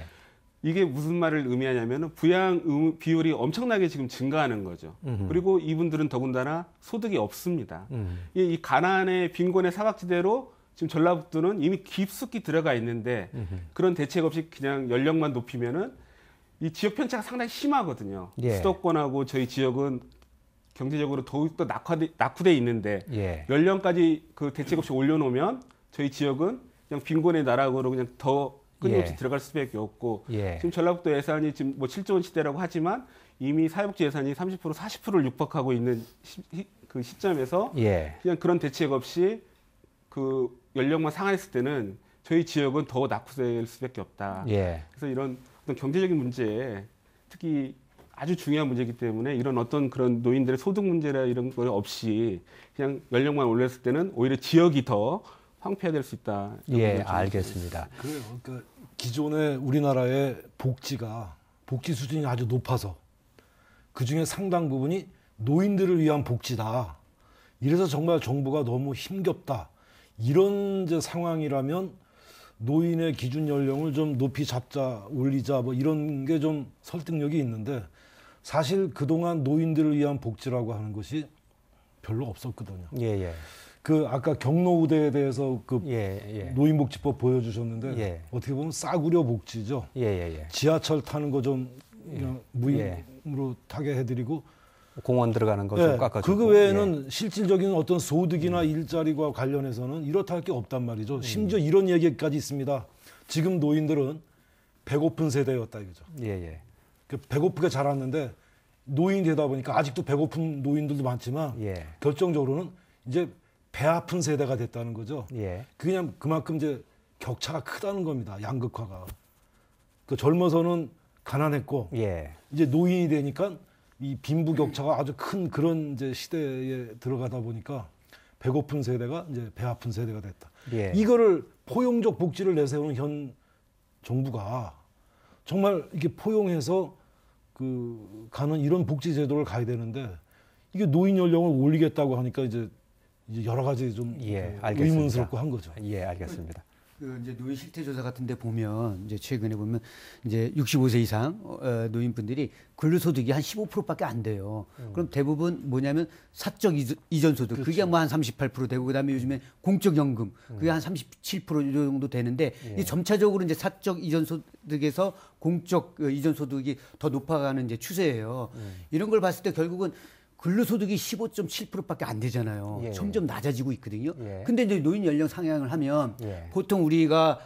이게 무슨 말을 의미하냐면은 부양 비율이 엄청나게 지금 증가하는 거죠. 음흠. 그리고 이분들은 더군다나 소득이 없습니다. 음. 이 가난의 빈곤의 사각지대로 지금 전라북도는 이미 깊숙이 들어가 있는데 그런 대책 없이 그냥 연령만 높이면은 이 지역 편차가 상당히 심하거든요. 예. 수도권하고 저희 지역은 경제적으로 더욱더 낙화돼, 낙후돼 있는데 예. 연령까지 그 대책 없이 올려놓으면 저희 지역은 그냥 빈곤의 나락으로 그냥 더 끊임없이 예. 들어갈 수밖에 없고 예. 지금 전라북도 예산이 지금 뭐 7조 원시대라고 하지만 이미 사회복지 예산이 30% 40%를 육박하고 있는 시, 그 시점에서 예. 그냥 그런 대책 없이 그 연령만 상한했을 때는 저희 지역은 더 낙후될 수밖에 없다. 예. 그래서 이런 어떤 경제적인 문제, 특히 아주 중요한 문제이기 때문에 이런 어떤 그런 노인들의 소득 문제나 이런 거 없이 그냥 연령만 올렸을 때는 오히려 지역이 더 황폐화될 수 있다. 예, 알겠습니다. 그래요. 그러니까 기존에 우리나라의 복지가 복지 수준이 아주 높아서 그 중에 상당 부분이 노인들을 위한 복지다. 이래서 정말 정부가 너무 힘겹다. 이런 제 상황이라면 노인의 기준 연령을 좀 높이 잡자, 올리자 뭐 이런 게 좀 설득력이 있는데 사실 그동안 노인들을 위한 복지라고 하는 것이 별로 없었거든요. 예, 예. 그 아까 경로우대에 대해서 그 예, 예. 노인복지법 보여주셨는데 예. 어떻게 보면 싸구려 복지죠. 예, 예, 예. 지하철 타는 거 좀 무임으로 타게 해드리고 공원 들어가는 것좀 예, 깎아주고. 그 외에는 예. 실질적인 어떤 소득이나 음. 일자리와 관련해서는 이렇다 할 게 없단 말이죠. 음. 심지어 이런 얘기까지 있습니다. 지금 노인들은 배고픈 세대였다 이거죠. 예, 예. 그 배고프게 자랐는데 노인이 되다 보니까 아직도 배고픈 노인들도 많지만 예. 결정적으로는 이제 배 아픈 세대가 됐다는 거죠. 예. 그냥 그만큼 이제 격차가 크다는 겁니다. 양극화가. 그 젊어서는 가난했고 예. 이제 노인이 되니까 이 빈부격차가 아주 큰 그런 이제 시대에 들어가다 보니까 배고픈 세대가 이제 배 아픈 세대가 됐다. 예. 이거를 포용적 복지를 내세우는 현 정부가 정말 이게 포용해서 그 가는 이런 복지 제도를 가야 되는데 이게 노인 연령을 올리겠다고 하니까 이제 여러 가지 좀 예, 그 의문스럽고 한 거죠. 예, 알겠습니다. 그 이제 노인 실태 조사 같은데 보면 이제 최근에 보면 이제 65세 이상 어, 어, 노인분들이 근로소득이 한 15%밖에 안 돼요. 음. 그럼 대부분 뭐냐면 사적 이전 소득 그게 그렇죠. 뭐한 38% 되고 그다음에 요즘에 공적 연금 그게 음. 한37% 정도 되는데 예. 이 점차적으로 이제 사적 이전 소득에서 공적 어, 이전 소득이 더 높아가는 이제 추세예요. 음. 이런 걸 봤을 때 결국은 근로소득이 15.7%밖에 안 되잖아요. 예. 점점 낮아지고 있거든요. 예. 근데 이제 노인 연령 상향을 하면 예. 보통 우리가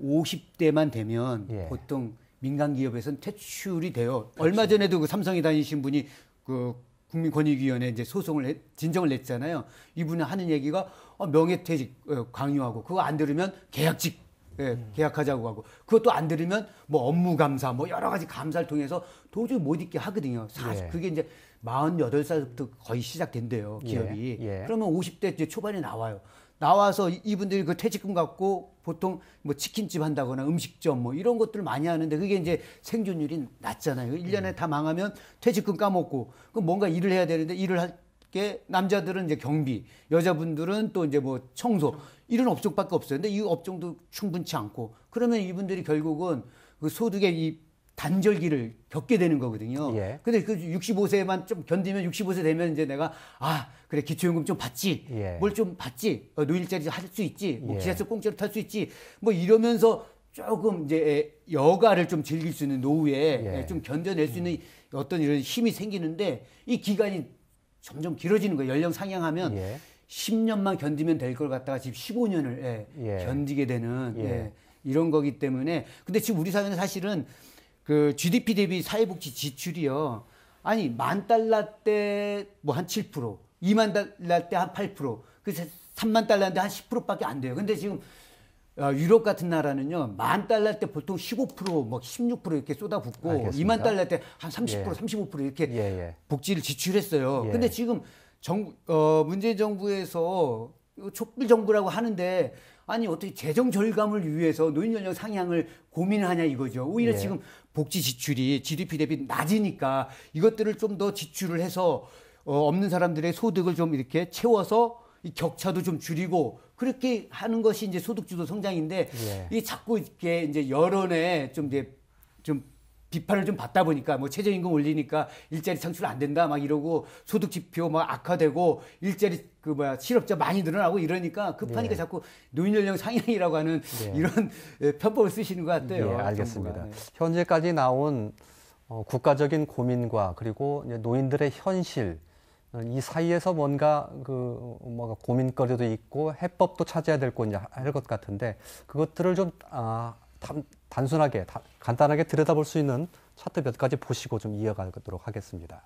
50대만 되면 예. 보통 민간 기업에선 퇴출이 돼요. 그렇죠. 얼마 전에도 그 삼성에 다니신 분이 그 국민권익위원회 이제 소송을 해, 진정을 냈잖아요. 이분이 하는 얘기가 어, 명예퇴직 어, 강요하고 그거 안 들으면 계약직 예, 음. 계약하자고 하고 그것도 안 들으면 뭐 업무 감사 뭐 여러 가지 감사를 통해서 도저히 못 있게 하거든요. 사실 예. 그게 이제 48 살부터 거의 시작된대요 예, 기업이. 예, 예. 그러면 50대 초반에 나와요. 나와서 이분들이 그 퇴직금 갖고 보통 뭐 치킨집 한다거나 음식점 뭐 이런 것들 을 많이 하는데 그게 이제 생존율이 낮잖아요. 1년에 음. 다 망하면 퇴직금 까먹고 그 뭔가 일을 해야 되는데 일을 할 게 남자들은 이제 경비, 여자분들은 또 이제 뭐 청소 이런 업종밖에 없어요. 근데 이 업종도 충분치 않고 그러면 이분들이 결국은 그 소득의 이 단절기를 겪게 되는 거거든요. 예. 근데 그 65세만 좀 견디면 65세 되면 이제 내가 아 그래 기초연금 좀 받지, 예. 뭘좀 받지, 어, 노일자리 할 수 있지, 뭐 예. 기차표 공짜로 탈 수 있지, 뭐 이러면서 조금 이제 여가를 좀 즐길 수 있는 노후에 예. 예 좀 견뎌낼 수 있는 음. 어떤 이런 힘이 생기는데 이 기간이 점점 길어지는 거예요. 연령 상향하면 예. 10년만 견디면 될 걸 갖다가 지금 15년을 예, 예, 견디게 되는 예. 예. 이런 거기 때문에 근데 지금 우리 사회는 사실은 그 GDP 대비 사회복지 지출이요. 아니 만 달러 때 뭐 한 7%, 2만 달러 때 한 8%, 그래서 3만 달러인데 한 10%밖에 그 안 돼요. 근데 지금 어, 유럽 같은 나라는요, 만 달러 때 보통 15%, 뭐 16% 이렇게 쏟아붓고, 알겠습니다. 2만 달러 때 한 30%, 예. 35% 이렇게 예, 예. 복지를 지출했어요. 예. 근데 지금 정, 어, 문재인 정부에서 촛불 정부라고 하는데 아니 어떻게 재정 절감을 위해서 노인 연령 상향을 고민하냐 이거죠. 오히려 예. 지금 복지 지출이 GDP 대비 낮으니까 이것들을 좀 더 지출을 해서 어, 없는 사람들의 소득을 좀 이렇게 채워서 이 격차도 좀 줄이고 그렇게 하는 것이 이제 소득주도 성장인데 예. 이게 자꾸 이렇게 이제 여론에 좀 이제 좀 비판을 좀 받다 보니까 뭐 최저임금 올리니까 일자리 창출 안 된다 막 이러고 소득 지표 막 악화되고 일자리 그 뭐야 실업자 많이 늘어나고 이러니까 급하니까 예. 자꾸 노인 연령 상향이라고 하는 네. 예. 이런 편법을 쓰시는 것 같아요. 예, 알겠습니다. 정부가. 현재까지 나온 어, 국가적인 고민과 그리고 노인들의 현실 이 사이에서 뭔가 그뭐가 고민거리도 있고 해법도 찾아야 될 것 같은데 그것들을 좀 아, 단순하게 다, 간단하게 들여다볼 수 있는 차트 몇 가지 보시고 좀 이어가도록 하겠습니다.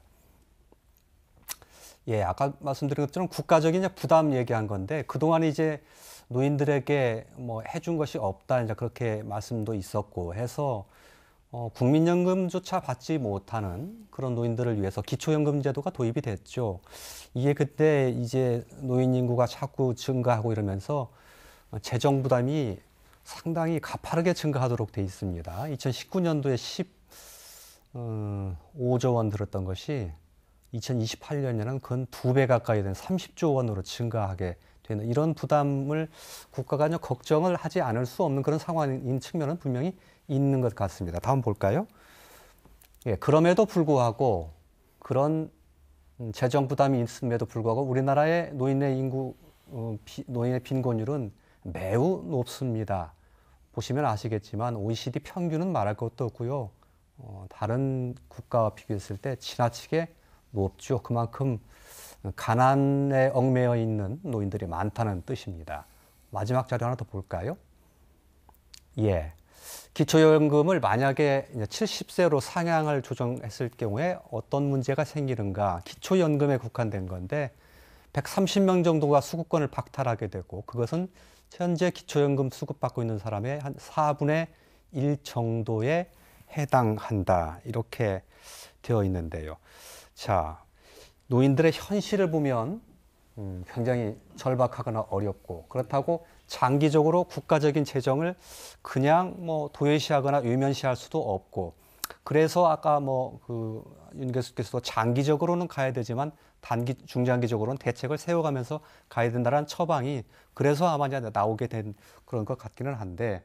예, 아까 말씀드린 것처럼 국가적인 부담 얘기한 건데 그동안 이제 노인들에게 뭐 해준 것이 없다 이제 그렇게 말씀도 있었고 해서 어, 국민연금조차 받지 못하는 그런 노인들을 위해서 기초연금 제도가 도입이 됐죠. 이게 그때 이제 노인 인구가 자꾸 증가하고 이러면서 재정 부담이 상당히 가파르게 증가하도록 돼 있습니다. 2019년도에 15조 어, 원 들었던 것이 2028년에는 근두배 가까이 된 30조 원으로 증가하게 되는 이런 부담을 국가가 걱정을 하지 않을 수 없는 그런 상황인 측면은 분명히 있는 것 같습니다. 다음 볼까요? 예, 그럼에도 불구하고 그런 음, 재정 부담이 있음에도 불구하고 우리나라의 노인의 인구 어, 노인의 빈곤율은 매우 높습니다. 보시면 아시겠지만 OECD 평균은 말할 것도 없고요. 어, 다른 국가와 비교했을 때 지나치게 높죠. 그만큼 가난에 얽매여 있는 노인들이 많다는 뜻입니다. 마지막 자료 하나 더 볼까요? 예. 기초연금을 만약에 70세로 상향을 조정했을 경우에 어떤 문제가 생기는가. 기초연금에 국한된 건데 130명 정도가 수급권을 박탈하게 되고 그것은 현재 기초연금 수급받고 있는 사람의 한 4분의 1 정도에 해당한다. 이렇게 되어 있는데요. 자, 노인들의 현실을 보면 음, 굉장히 절박하거나 어렵고 그렇다고 장기적으로 국가적인 재정을 그냥 뭐 도외시하거나 외면시할 수도 없고 그래서 아까 뭐 그윤 교수께서도 장기적으로는 가야 되지만 단기 중장기적으로는 대책을 세워가면서 가야 된다는 처방이 그래서 아마 이제 나오게 된 그런 것 같기는 한데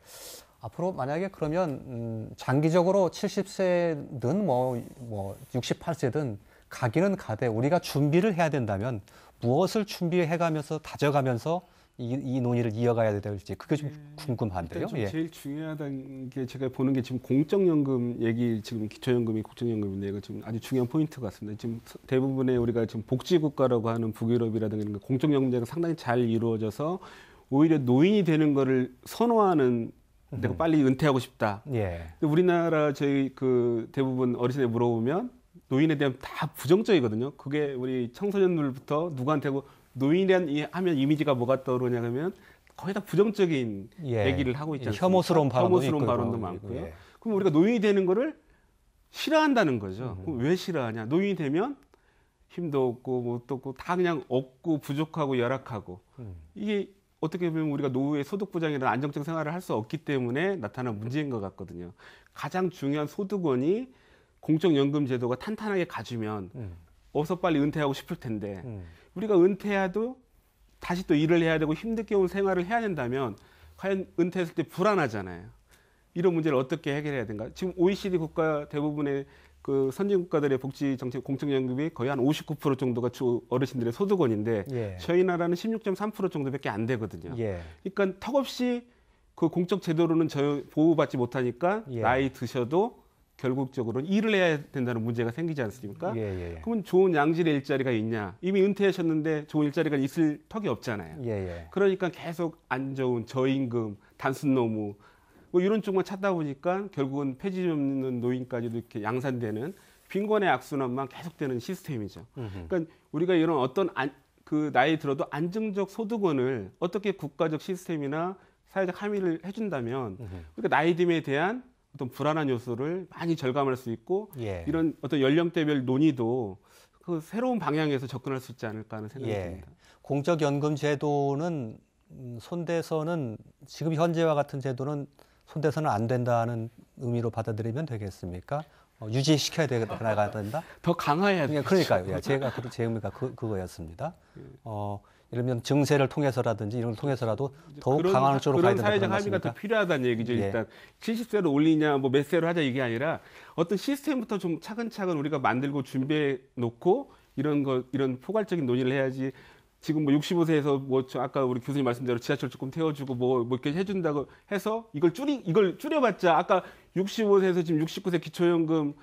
앞으로 만약에 그러면 음 장기적으로 70세든 뭐 뭐 68세든 가기는 가되 우리가 준비를 해야 된다면 무엇을 준비해 가면서 다져가면서 이, 이 논의를 이어가야 될지 그게 좀 네. 궁금한데요. 일단 좀 예. 제일 중요하다는 게 제가 보는 게 지금 공적연금 얘기 지금 기초연금이 국적연금인데 이거 지금 아주 중요한 포인트 같습니다. 지금 대부분의 우리가 지금 복지국가라고 하는 북유럽이라든가 이런 공적연금제가 상당히 잘 이루어져서 오히려 노인이 되는 거를 선호하는 내가 음. 빨리 은퇴하고 싶다. 예. 근데 우리나라 저희 그 대부분 어르신에 물어보면 노인에 대한 다 부정적이거든요. 그게 우리 청소년들부터 누구한테 고 노인이란 하면 이미지가 뭐가 떠오르냐면 거의 다 부정적인 예. 얘기를 하고 있잖아요니 혐오스러운, 혐오스러운 발언도 많고요. 예. 그럼 우리가 노인이 되는 거를 싫어한다는 거죠. 음. 그럼 왜 싫어하냐? 노인이 되면 힘도 없고 못도 없고 다 그냥 없고 부족하고 열악하고 음. 이게 어떻게 보면 우리가 노후에 소득 보장이라는 안정적 생활을 할 수 없기 때문에 나타난 문제인 것 같거든요. 가장 중요한 소득원이 공적연금 제도가 탄탄하게 가지면 음. 어서 빨리 은퇴하고 싶을 텐데 음. 우리가 은퇴해도 다시 또 일을 해야 되고 힘들게 온 생활을 해야 된다면 과연 은퇴했을 때 불안하잖아요. 이런 문제를 어떻게 해결해야 되는가? 지금 OECD 국가 대부분의 그 선진 국가들의 복지 정책 공적 연금이 거의 한 59% 정도가 주 어르신들의 소득원인데 예. 저희 나라는 16.3% 정도밖에 안 되거든요. 예. 그러니까 턱없이 그 공적 제도로는 저 보호받지 못하니까 예. 나이 드셔도 결국적으로는 일을 해야 된다는 문제가 생기지 않습니까? 예, 예, 예. 그러면 좋은 양질의 일자리가 있냐? 이미 은퇴하셨는데 좋은 일자리가 있을 턱이 없잖아요. 예, 예. 그러니까 계속 안 좋은 저임금, 단순 노무 뭐 이런 쪽만 찾다 보니까 결국은 폐지 없는 노인까지도 이렇게 양산되는 빈곤의 악순환만 계속되는 시스템이죠. 음흠. 그러니까 우리가 이런 어떤 안, 그 나이 들어도 안정적 소득원을 어떻게 국가적 시스템이나 사회적 함의를 해준다면 그러니까 나이듦에 대한 어떤 불안한 요소를 많이 절감할 수 있고 예. 이런 어떤 연령대별 논의도 그 새로운 방향에서 접근할 수 있지 않을까 하는 생각이 예. 듭니다. 공적연금 제도는 음, 손대서는 지금 현재와 같은 제도는 손대서는 안 된다는 의미로 받아들이면 되겠습니까? 어, 유지시켜야 되나가야 된다? 더 강화해야 되죠. 그러니까요. 예, 제가 제 의미가 그, 그거였습니다. 예. 어, 예를 들면 증세를 통해서라든지 이런 걸 통해서라도 더욱 그런, 강화 쪽으로 가야 된다. 그 사회적 합의가 더 필요하다는 얘기죠. 예. 일단 70세로 올리냐 뭐몇 세로 하자 이게 아니라 어떤 시스템부터 좀 차근차근 우리가 만들고 준비해 놓고 이런 거 이런 포괄적인 논의를 해야지 지금 뭐 65세에서 뭐 아까 우리 교수님 말씀대로 지하철 조금 태워주고 뭐뭐 뭐 이렇게 해준다고 해서 이걸 줄이 이걸 줄여봤자 아까 65세에서 지금 69세 기초연금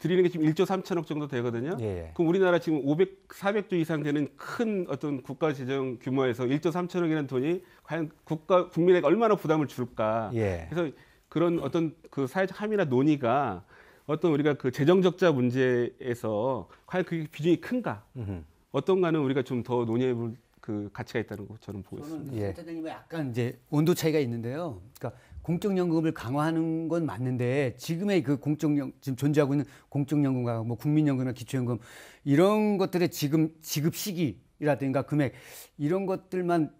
드리는 게 지금 1조 3천억 정도 되거든요. 예, 예. 그럼 우리나라 지금 500, 400조 이상 되는 큰 어떤 국가 재정 규모에서 1조 3천억이라는 돈이 과연 국가 국민에게 얼마나 부담을 줄까? 예. 그래서 그런 어떤 그 사회적 함의나 논의가 어떤 우리가 그 재정 적자 문제에서 과연 그게 비중이 큰가? 어떤가는 우리가 좀 더 논의해 볼 그 가치가 있다는 거 저는 보고 있습니다. 저는 대님과 예. 약간 이제 온도 차이가 있는데요. 그러니까 공적연금을 강화하는 건 맞는데 지금의 그 공적연 지금 존재하고 있는 공적연금과 뭐 국민연금이나 기초연금 이런 것들의 지금 지급 시기라든가 금액 이런 것들만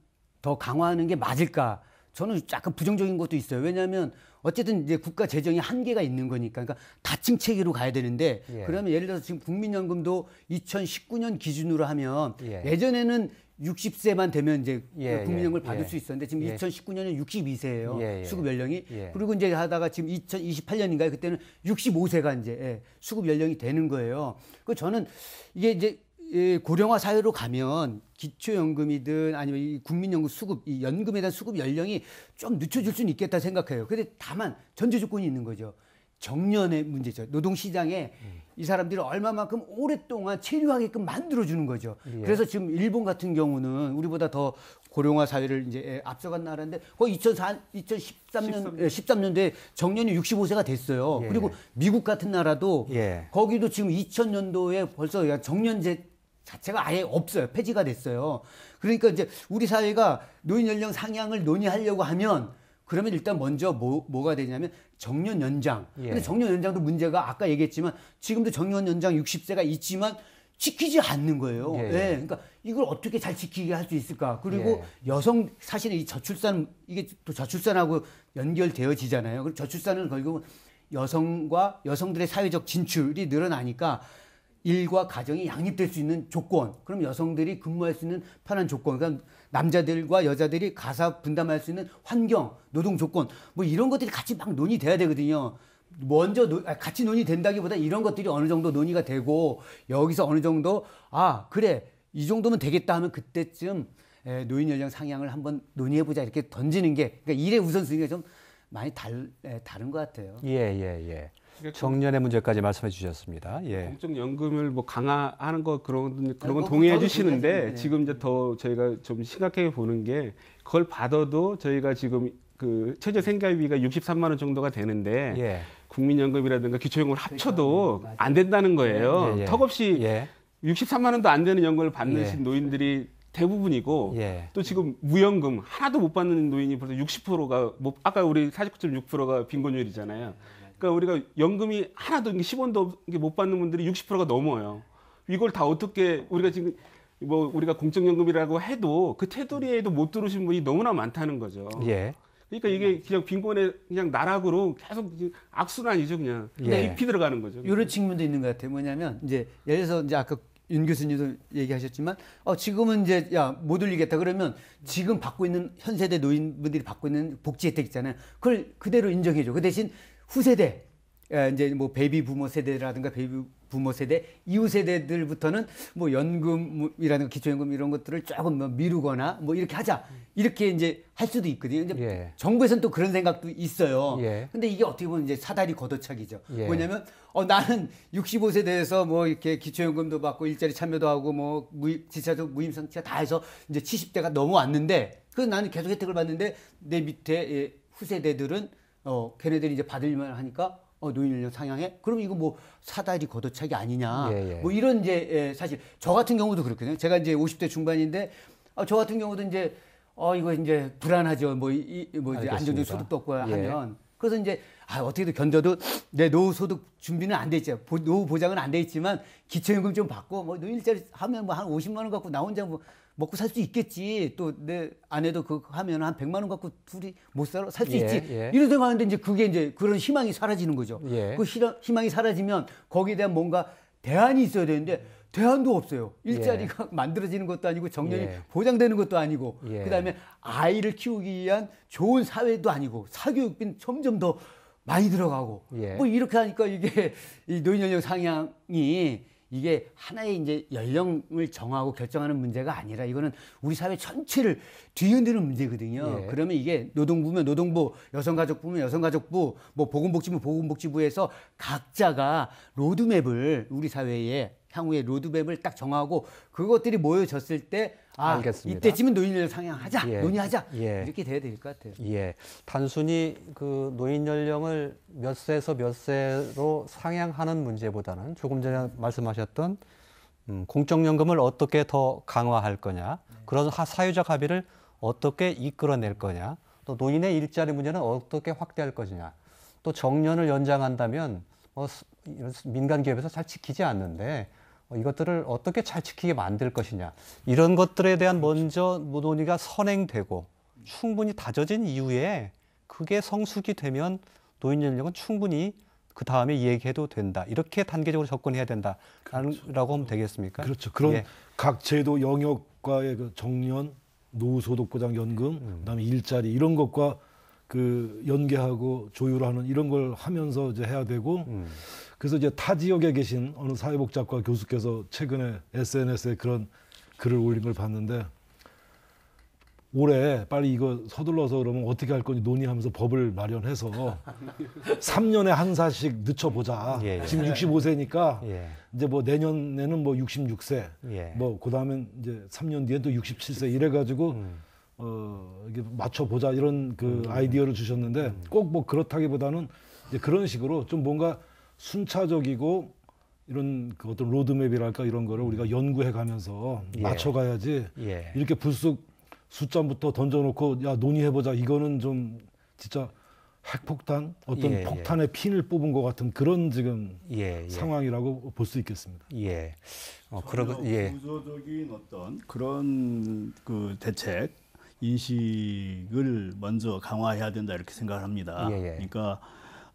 더 강화하는 게 맞을까? 저는 약간 부정적인 것도 있어요. 왜냐하면 어쨌든 이제 국가 재정이 한계가 있는 거니까 그러니까 다층 체계로 가야 되는데 예. 그러면 예를 들어서 지금 국민연금도 2019년 기준으로 하면 예. 예전에는 60세만 되면 이제 예, 그 국민연금을 예, 받을 예. 수 있었는데 지금 2019년에 예. 62세예요. 예, 예. 수급 연령이. 그리고 이제 하다가 지금 2028년인가요? 그때는 65세가 이제 예, 수급 연령이 되는 거예요. 그 저는 이게 이제 고령화 사회로 가면 기초연금이든 아니면 이 국민연금 수급, 이 연금에 대한 수급 연령이 좀 늦춰질 수는 있겠다 생각해요. 근데 다만 전제 조건이 있는 거죠. 정년의 문제죠. 노동시장에 음. 이 사람들이 얼마만큼 오랫동안 체류하게끔 만들어주는 거죠. 예. 그래서 지금 일본 같은 경우는 우리보다 더 고령화 사회를 이제 예, 앞서간 나라인데 거의 2004, 2013년 13. 년도에 정년이 65세가 됐어요. 예. 그리고 미국 같은 나라도 예. 거기도 지금 2000년도에 벌써 정년제 자체가 아예 없어요. 폐지가 됐어요. 그러니까 이제 우리 사회가 노인 연령 상향을 논의하려고 하면 그러면 일단 먼저 뭐, 뭐가 되냐면 정년 연장. 예. 근데 정년 연장도 문제가 아까 얘기했지만 지금도 정년 연장 60세가 있지만 지키지 않는 거예요. 예. 예. 그러니까 이걸 어떻게 잘 지키게 할 수 있을까? 그리고 예. 여성 사실 은이 저출산 이게 또 저출산하고 연결되어지잖아요. 그리고 저출산은 결국은 여성과 여성들의 사회적 진출이 늘어나니까 일과 가정이 양립될 수 있는 조건. 그럼 여성들이 근무할 수 있는 편한 조건. 그러니까 남자들과 여자들이 가사 분담할 수 있는 환경, 노동 조건 뭐 이런 것들이 같이 막 논의돼야 되거든요. 먼저 노, 아, 같이 논의된다기보다 이런 것들이 어느 정도 논의가 되고 여기서 어느 정도 아 그래 이 정도면 되겠다 하면 그때쯤 에, 노인 연령 상향을 한번 논의해보자 이렇게 던지는 게 그러니까 일의 우선순위가 좀 많이 달, 에, 다른 것 같아요. 예, 예, 예. 그러니까 정년의 문제까지 말씀해 주셨습니다. 예. 공적연금을 뭐 강화하는 거 그런 네, 그런 건 뭐 동의해 주시는데 지금 이제 네. 더 저희가 좀 심각하게 보는 게 그걸 받아도 저희가 지금 그 최저 생계비가 63만 원 정도가 되는데 예. 국민연금이라든가 기초연금을 그러니까, 합쳐도 그러니까, 안 된다는 거예요. 예, 예. 예. 턱없이 63만 예. 원도 안 되는 연금을 받는 예. 노인들이 대부분이고 예. 또 지금 무연금 하나도 못 받는 노인이 벌써 60%가 뭐 아까 우리 49.6%가 빈곤율이잖아요. 그러니까 우리가 연금이 하나도 10원도 못 받는 분들이 60%가 넘어요. 이걸 다 어떻게 우리가 지금 뭐 우리가 공적연금이라고 해도 그 테두리에도 못 들어오신 분이 너무나 많다는 거죠. 예. 그러니까 이게 그냥 빈곤의 그냥 나락으로 계속 악순환이죠 그냥 예. 깊이 들어가는 거죠. 이런 측면도 있는 것 같아요. 뭐냐면 이제 예를 들어서 이제 아까 윤 교수님도 얘기하셨지만 어 지금은 이제 야 못 올리겠다 그러면 지금 받고 있는 현 세대 노인분들이 받고 있는 복지 혜택 있잖아요. 그걸 그대로 인정해줘. 그 대신 후세대 예, 이제 뭐 베이비 부모 세대라든가 베이비 부모 세대 이후 세대들부터는 뭐 연금이라는 뭐 기초연금 이런 것들을 조금 뭐 미루거나 뭐 이렇게 하자 이렇게 이제 할 수도 있거든요. 이제 예. 정부에서는 또 그런 생각도 있어요. 예. 근데 이게 어떻게 보면 이제 사다리 걷어차기죠. 예. 뭐냐면 어 나는 65세대에서 뭐 이렇게 기초연금도 받고 일자리 참여도 하고 뭐 무임, 지차도 무임상차 다 해서 이제 70대가 넘어왔는데 그래서 나는 계속 혜택을 받는데 내 밑에 예, 후세대들은 어, 걔네들이 이제 받을만 하니까 어, 노인 연령 상향해? 그럼 이거 뭐 사다리 걷어차기 아니냐? 예, 예. 뭐 이런 이제 예, 사실 저 같은 경우도 그렇거든요. 제가 이제 50대 중반인데 어, 저 같은 경우도 이제 어 이거 이제 불안하죠. 뭐이뭐 뭐 이제 안정적인 소득도 없고 예. 하면 그래서 이제 아 어떻게든 견뎌도 내 노후 소득 준비는 안 돼 있죠. 노후 보장은 안 돼 있지만 기초연금 좀 받고 뭐 노인 일자리 하면 뭐 한 50만 원 갖고 나 혼자 뭐 먹고 살 수 있겠지. 또 내 아내도 그거 하면 한 100만 원 갖고 둘이 못 살아 살수 예, 있지. 예. 이런 생각하는데 이제 그게 이제 그런 희망이 사라지는 거죠. 예. 그 희망이 사라지면 거기에 대한 뭔가 대안이 있어야 되는데 대안도 없어요. 일자리가 예. 만들어지는 것도 아니고 정년이 예. 보장되는 것도 아니고 예. 그다음에 아이를 키우기 위한 좋은 사회도 아니고 사교육비는 점점 더 많이 들어가고 뭐 이렇게 하니까 이게 이 노인연령 상향이 이게 하나의 이제 연령을 정하고 결정하는 문제가 아니라 이거는 우리 사회 전체를 뒤흔드는 문제거든요. 예. 그러면 이게 노동부면 노동부, 여성가족부면 여성가족부, 뭐 보건복지부 보건복지부에서 각자가 로드맵을 우리 사회에 향후에 로드맵을 딱 정하고 그것들이 모여졌을 때 아, 알겠습니다. 이때쯤은 노인연령 상향하자, 예, 논의하자 예, 이렇게 돼야 될 것 같아요. 예, 단순히 그 노인연령을 몇 세에서 몇 세로 상향하는 문제보다는 조금 전에 말씀하셨던 음, 공적연금을 어떻게 더 강화할 거냐, 네. 그런 하, 사유적 합의를 어떻게 이끌어낼 거냐, 또 노인의 일자리 문제는 어떻게 확대할 것이냐, 또 정년을 연장한다면 어, 민간 기업에서 잘 지키지 않는데 어, 이것들을 어떻게 잘 지키게 만들 것이냐 이런 것들에 대한 먼저 논의가 선행되고 충분히 다져진 이후에 그게 성숙이 되면 노인 연령은 충분히 그 다음에 얘기해도 된다. 이렇게 단계적으로 접근해야 된다라고 그렇죠. 하면 되겠습니까? 그렇죠. 그런 예. 각 제도 영역과의 그 정년, 노후소득보장연금, 음. 그다음에 일자리 이런 것과 그 연계하고 조율하는 이런 걸 하면서 이제 해야 되고 음. 그래서 이제 타 지역에 계신 어느 사회복지학과 교수께서 최근에 SNS에 그런 글을 올린 걸 봤는데 올해 빨리 이거 서둘러서 그러면 어떻게 할 건지 논의하면서 법을 마련해서 3년에 한 사씩 늦춰보자. 예, 예. 지금 65세니까 예. 이제 뭐 내년에는 뭐 66세, 예. 뭐그다음에 이제 3년 뒤에 또 67세 이래가지고 음. 어, 이게 맞춰보자 이런 그 음, 네. 아이디어를 주셨는데 음. 꼭뭐 그렇다기보다는 이제 그런 식으로 좀 뭔가 순차적이고 이런 그 어떤 로드맵이랄까 이런 거를 우리가 음. 연구해 가면서 예. 맞춰가야지 예. 이렇게 불쑥 숫자부터 던져놓고 야 논의해보자 이거는 좀 진짜 핵폭탄 어떤 예, 예. 폭탄의 핀을 뽑은 것 같은 그런 지금 예, 예. 상황이라고 볼 수 있겠습니다. 예. 어, 그러고 예. 구조적인 어떤 그런 그 대책 인식을 먼저 강화해야 된다 이렇게 생각을 합니다. 예예. 예. 그러니까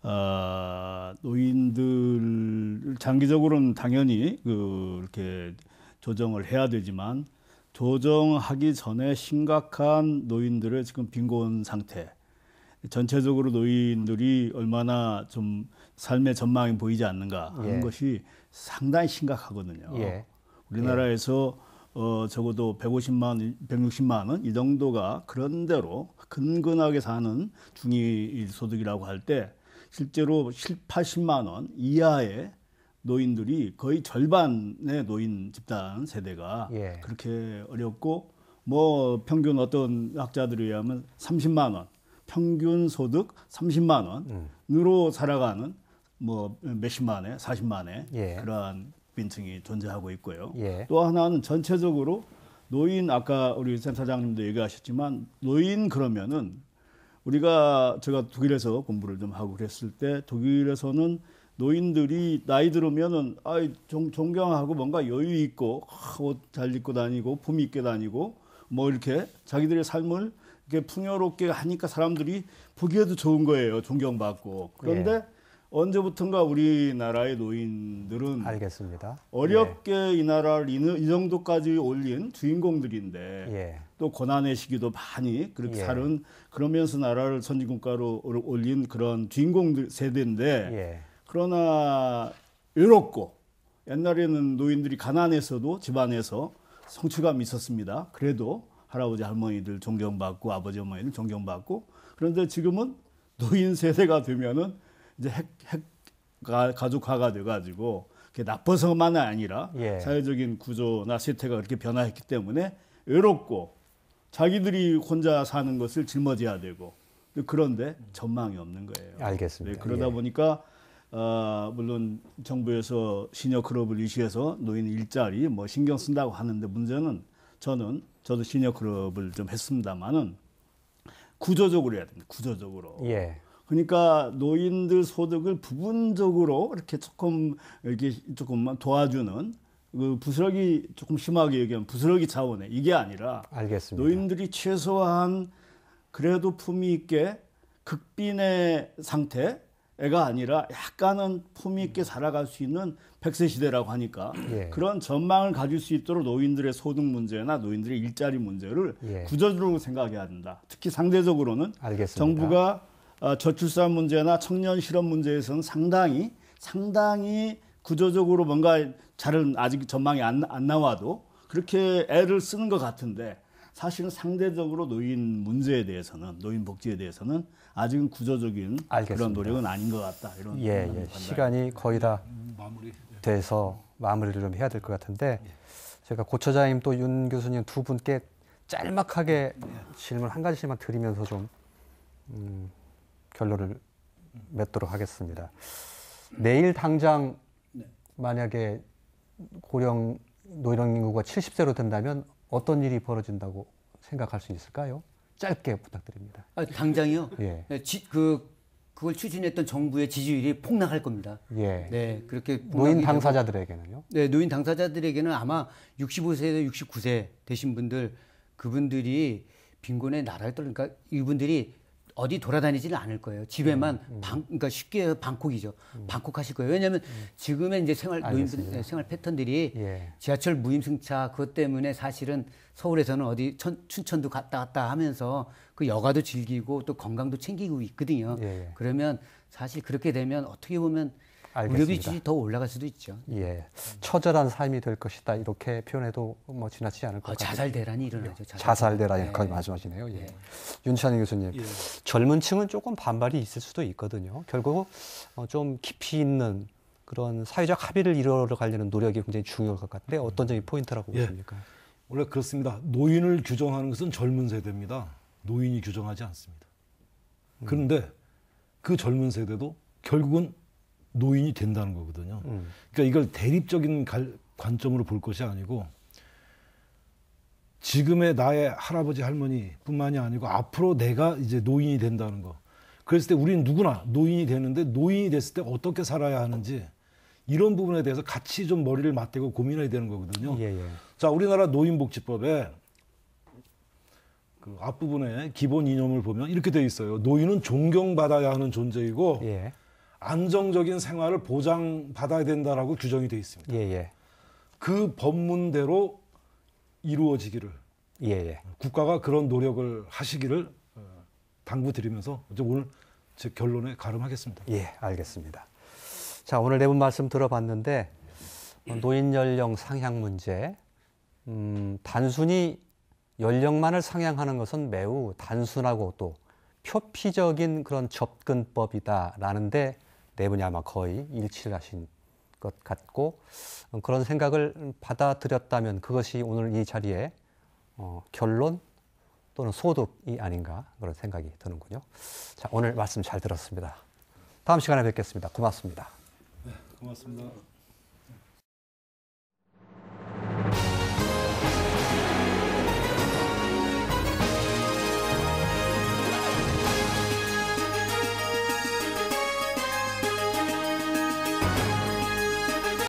어, 노인들 장기적으로는 당연히 그 이렇게 조정을 해야 되지만 조정하기 전에 심각한 노인들의 지금 빈곤 상태 전체적으로 노인들이 얼마나 좀 삶의 전망이 보이지 않는가 하는 예. 것이 상당히 심각하거든요. 예. 우리나라에서 예. 어, 적어도 150만, 원, 160만 원 이 정도가 그런대로 근근하게 사는 중위 소득이라고 할 때 실제로 7, 80만 원 이하의 노인들이 거의 절반의 노인 집단 세대가 예. 그렇게 어렵고 뭐 평균 어떤 학자들에 의하면 30만 원 평균 소득 30만 원으로 음. 살아가는 뭐 몇십만에 40만에 예. 그러한 빈층이 존재하고 있고요. 예. 또 하나는 전체적으로 노인 아까 우리 센 사장님도 얘기하셨지만 노인 그러면은 우리가 제가 독일에서 공부를 좀 하고 그랬을 때 독일에서는 노인들이 나이 들으면은 아이 존경하고 뭔가 여유 있고 아, 옷잘 입고 다니고 품 있게 다니고 뭐 이렇게 자기들의 삶을 이렇게 풍요롭게 하니까 사람들이 보기에도 좋은 거예요 존경받고 그런데 예. 언제부턴가 우리나라의 노인들은 알겠습니다. 어렵게 예. 이 나라를 이, 정도까지 올린 주인공들인데 예. 또 고난의 시기도 많이 그렇게 예. 살은 그러면서 나라를 선진국가로 올린 그런 주인공들 세대인데 예. 그러나 외롭고 옛날에는 노인들이 가난해서도 집안에서 성취감이 있었습니다. 그래도 할아버지 할머니들 존경받고 아버지 어머니들 존경받고 그런데 지금은 노인 세대가 되면은 이제 핵, 핵 가족화가 가 돼가지고 그게 나빠서만 아니라 예. 사회적인 구조나 세태가 그렇게 변화했기 때문에 외롭고 자기들이 혼자 사는 것을 짊어져야 되고 그런데 전망이 없는 거예요. 알겠습니다. 네, 그러다 예. 보니까 어, 물론 정부에서 시니어 클럽을 유치해서 노인 일자리 뭐 신경 쓴다고 하는데 문제는 저는 저도 시니어 클럽을 좀 했습니다만은 구조적으로 해야 됩니다. 구조적으로. 예. 그러니까 노인들 소득을 부분적으로 이렇게 조금 이렇게 조금 만 도와주는 그 부스러기 조금 심하게 얘기하면 부스러기 차원의 이게 아니라 알겠습니다. 노인들이 최소한 그래도 품위 있게 극빈의 상태가 아니라 약간은 품위 있게 음. 살아갈 수 있는 백세 시대라고 하니까 예. 그런 전망을 가질 수 있도록 노인들의 소득 문제나 노인들의 일자리 문제를 예. 구조적으로 생각해야 된다. 특히 상대적으로는 알겠습니다. 정부가 어, 저출산 문제나 청년 실업 문제에서는 상당히 상당히 구조적으로 뭔가 잘은 아직 전망이 안, 안 나와도 그렇게 애를 쓰는 것 같은데 사실은 상대적으로 노인 문제에 대해서는 노인 복지에 대해서는 아직은 구조적인 알겠습니다. 그런 노력은 아닌 것 같다 이런 예, 예. 시간이 거의 다 음, 음, 마무리. 돼서 마무리를 좀 해야 될 것 같은데 예. 제가 고처장님 또 윤 교수님 두 분께 짤막하게 예. 질문 한 가지씩만 드리면서 좀 음, 결론을 맺도록 하겠습니다. 내일 당장 네. 만약에 고령 노령 인구가 70세로 된다면 어떤 일이 벌어진다고 생각할 수 있을까요? 짧게 부탁드립니다. 아, 당장이요? 예. 네, 지, 그 그걸 추진했던 정부의 지지율이 폭락할 겁니다. 예. 네, 그렇게 노인 당사자들에게는요? 네, 노인 당사자들에게는 아마 65세에서 69세 되신 분들 그분들이 빈곤의 나라에 떨 그러니까 이분들이 어디 돌아다니지는 않을 거예요. 집에만 음, 음. 방, 그러니까 쉽게 방콕이죠. 음. 방콕 하실 거예요. 왜냐하면 음. 지금의 이제 생활 노인분 네, 생활 패턴들이 예. 지하철 무임승차 그것 때문에 사실은 서울에서는 어디 천, 춘천도 갔다 갔다 하면서 그 여가도 즐기고 또 건강도 챙기고 있거든요. 예. 예. 그러면 사실 그렇게 되면 어떻게 보면 알겠습료 비출이 더 올라갈 수도 있죠. 예, 처절한 삶이 될 것이다 이렇게 표현해도 뭐 지나치지 않을 것 어, 같아요. 자살 대란이 일어나죠. 예. 자살, 대란이 네. 예. 거의 마지막이네요. 예. 네. 윤찬희 교수님, 예. 젊은층은 조금 반발이 있을 수도 있거든요. 결국 어, 좀 깊이 있는 그런 사회적 합의를 이루러 가려는 노력이 굉장히 중요할 것 같은데 어떤 점이 포인트라고 예. 보십니까? 원래 그렇습니다. 노인을 규정하는 것은 젊은 세대입니다. 노인이 규정하지 않습니다. 그런데 그 젊은 세대도 결국은 노인이 된다는 거거든요. 음. 그러니까 이걸 대립적인 관점으로 볼 것이 아니고 지금의 나의 할아버지 할머니뿐만이 아니고 앞으로 내가 이제 노인이 된다는 거. 그랬을 때 우리는 누구나 노인이 되는데 노인이 됐을 때 어떻게 살아야 하는지 이런 부분에 대해서 같이 좀 머리를 맞대고 고민해야 되는 거거든요. 예, 예. 자, 우리나라 노인복지법에 그 앞부분에 기본 이념을 보면 이렇게 돼 있어요. 노인은 존경받아야 하는 존재이고 예. 안정적인 생활을 보장받아야 된다라고 규정이 돼 있습니다. 예, 예. 그 법문대로 이루어지기를 예, 예. 국가가 그런 노력을 하시기를 어, 당부드리면서 오늘 제 결론에 가름하겠습니다. 예, 알겠습니다. 자, 오늘 네 분 말씀 들어봤는데 어, 노인 연령 상향 문제 음, 단순히 연령만을 상향하는 것은 매우 단순하고 또 표피적인 그런 접근법이다라는데 네 분이 아마 거의 일치를 하신 것 같고 어, 그런 생각을 받아들였다면 그것이 오늘 이 자리에 어, 결론 또는 소득이 아닌가 그런 생각이 드는군요. 자 오늘 말씀 잘 들었습니다. 다음 시간에 뵙겠습니다. 고맙습니다. 네, 고맙습니다.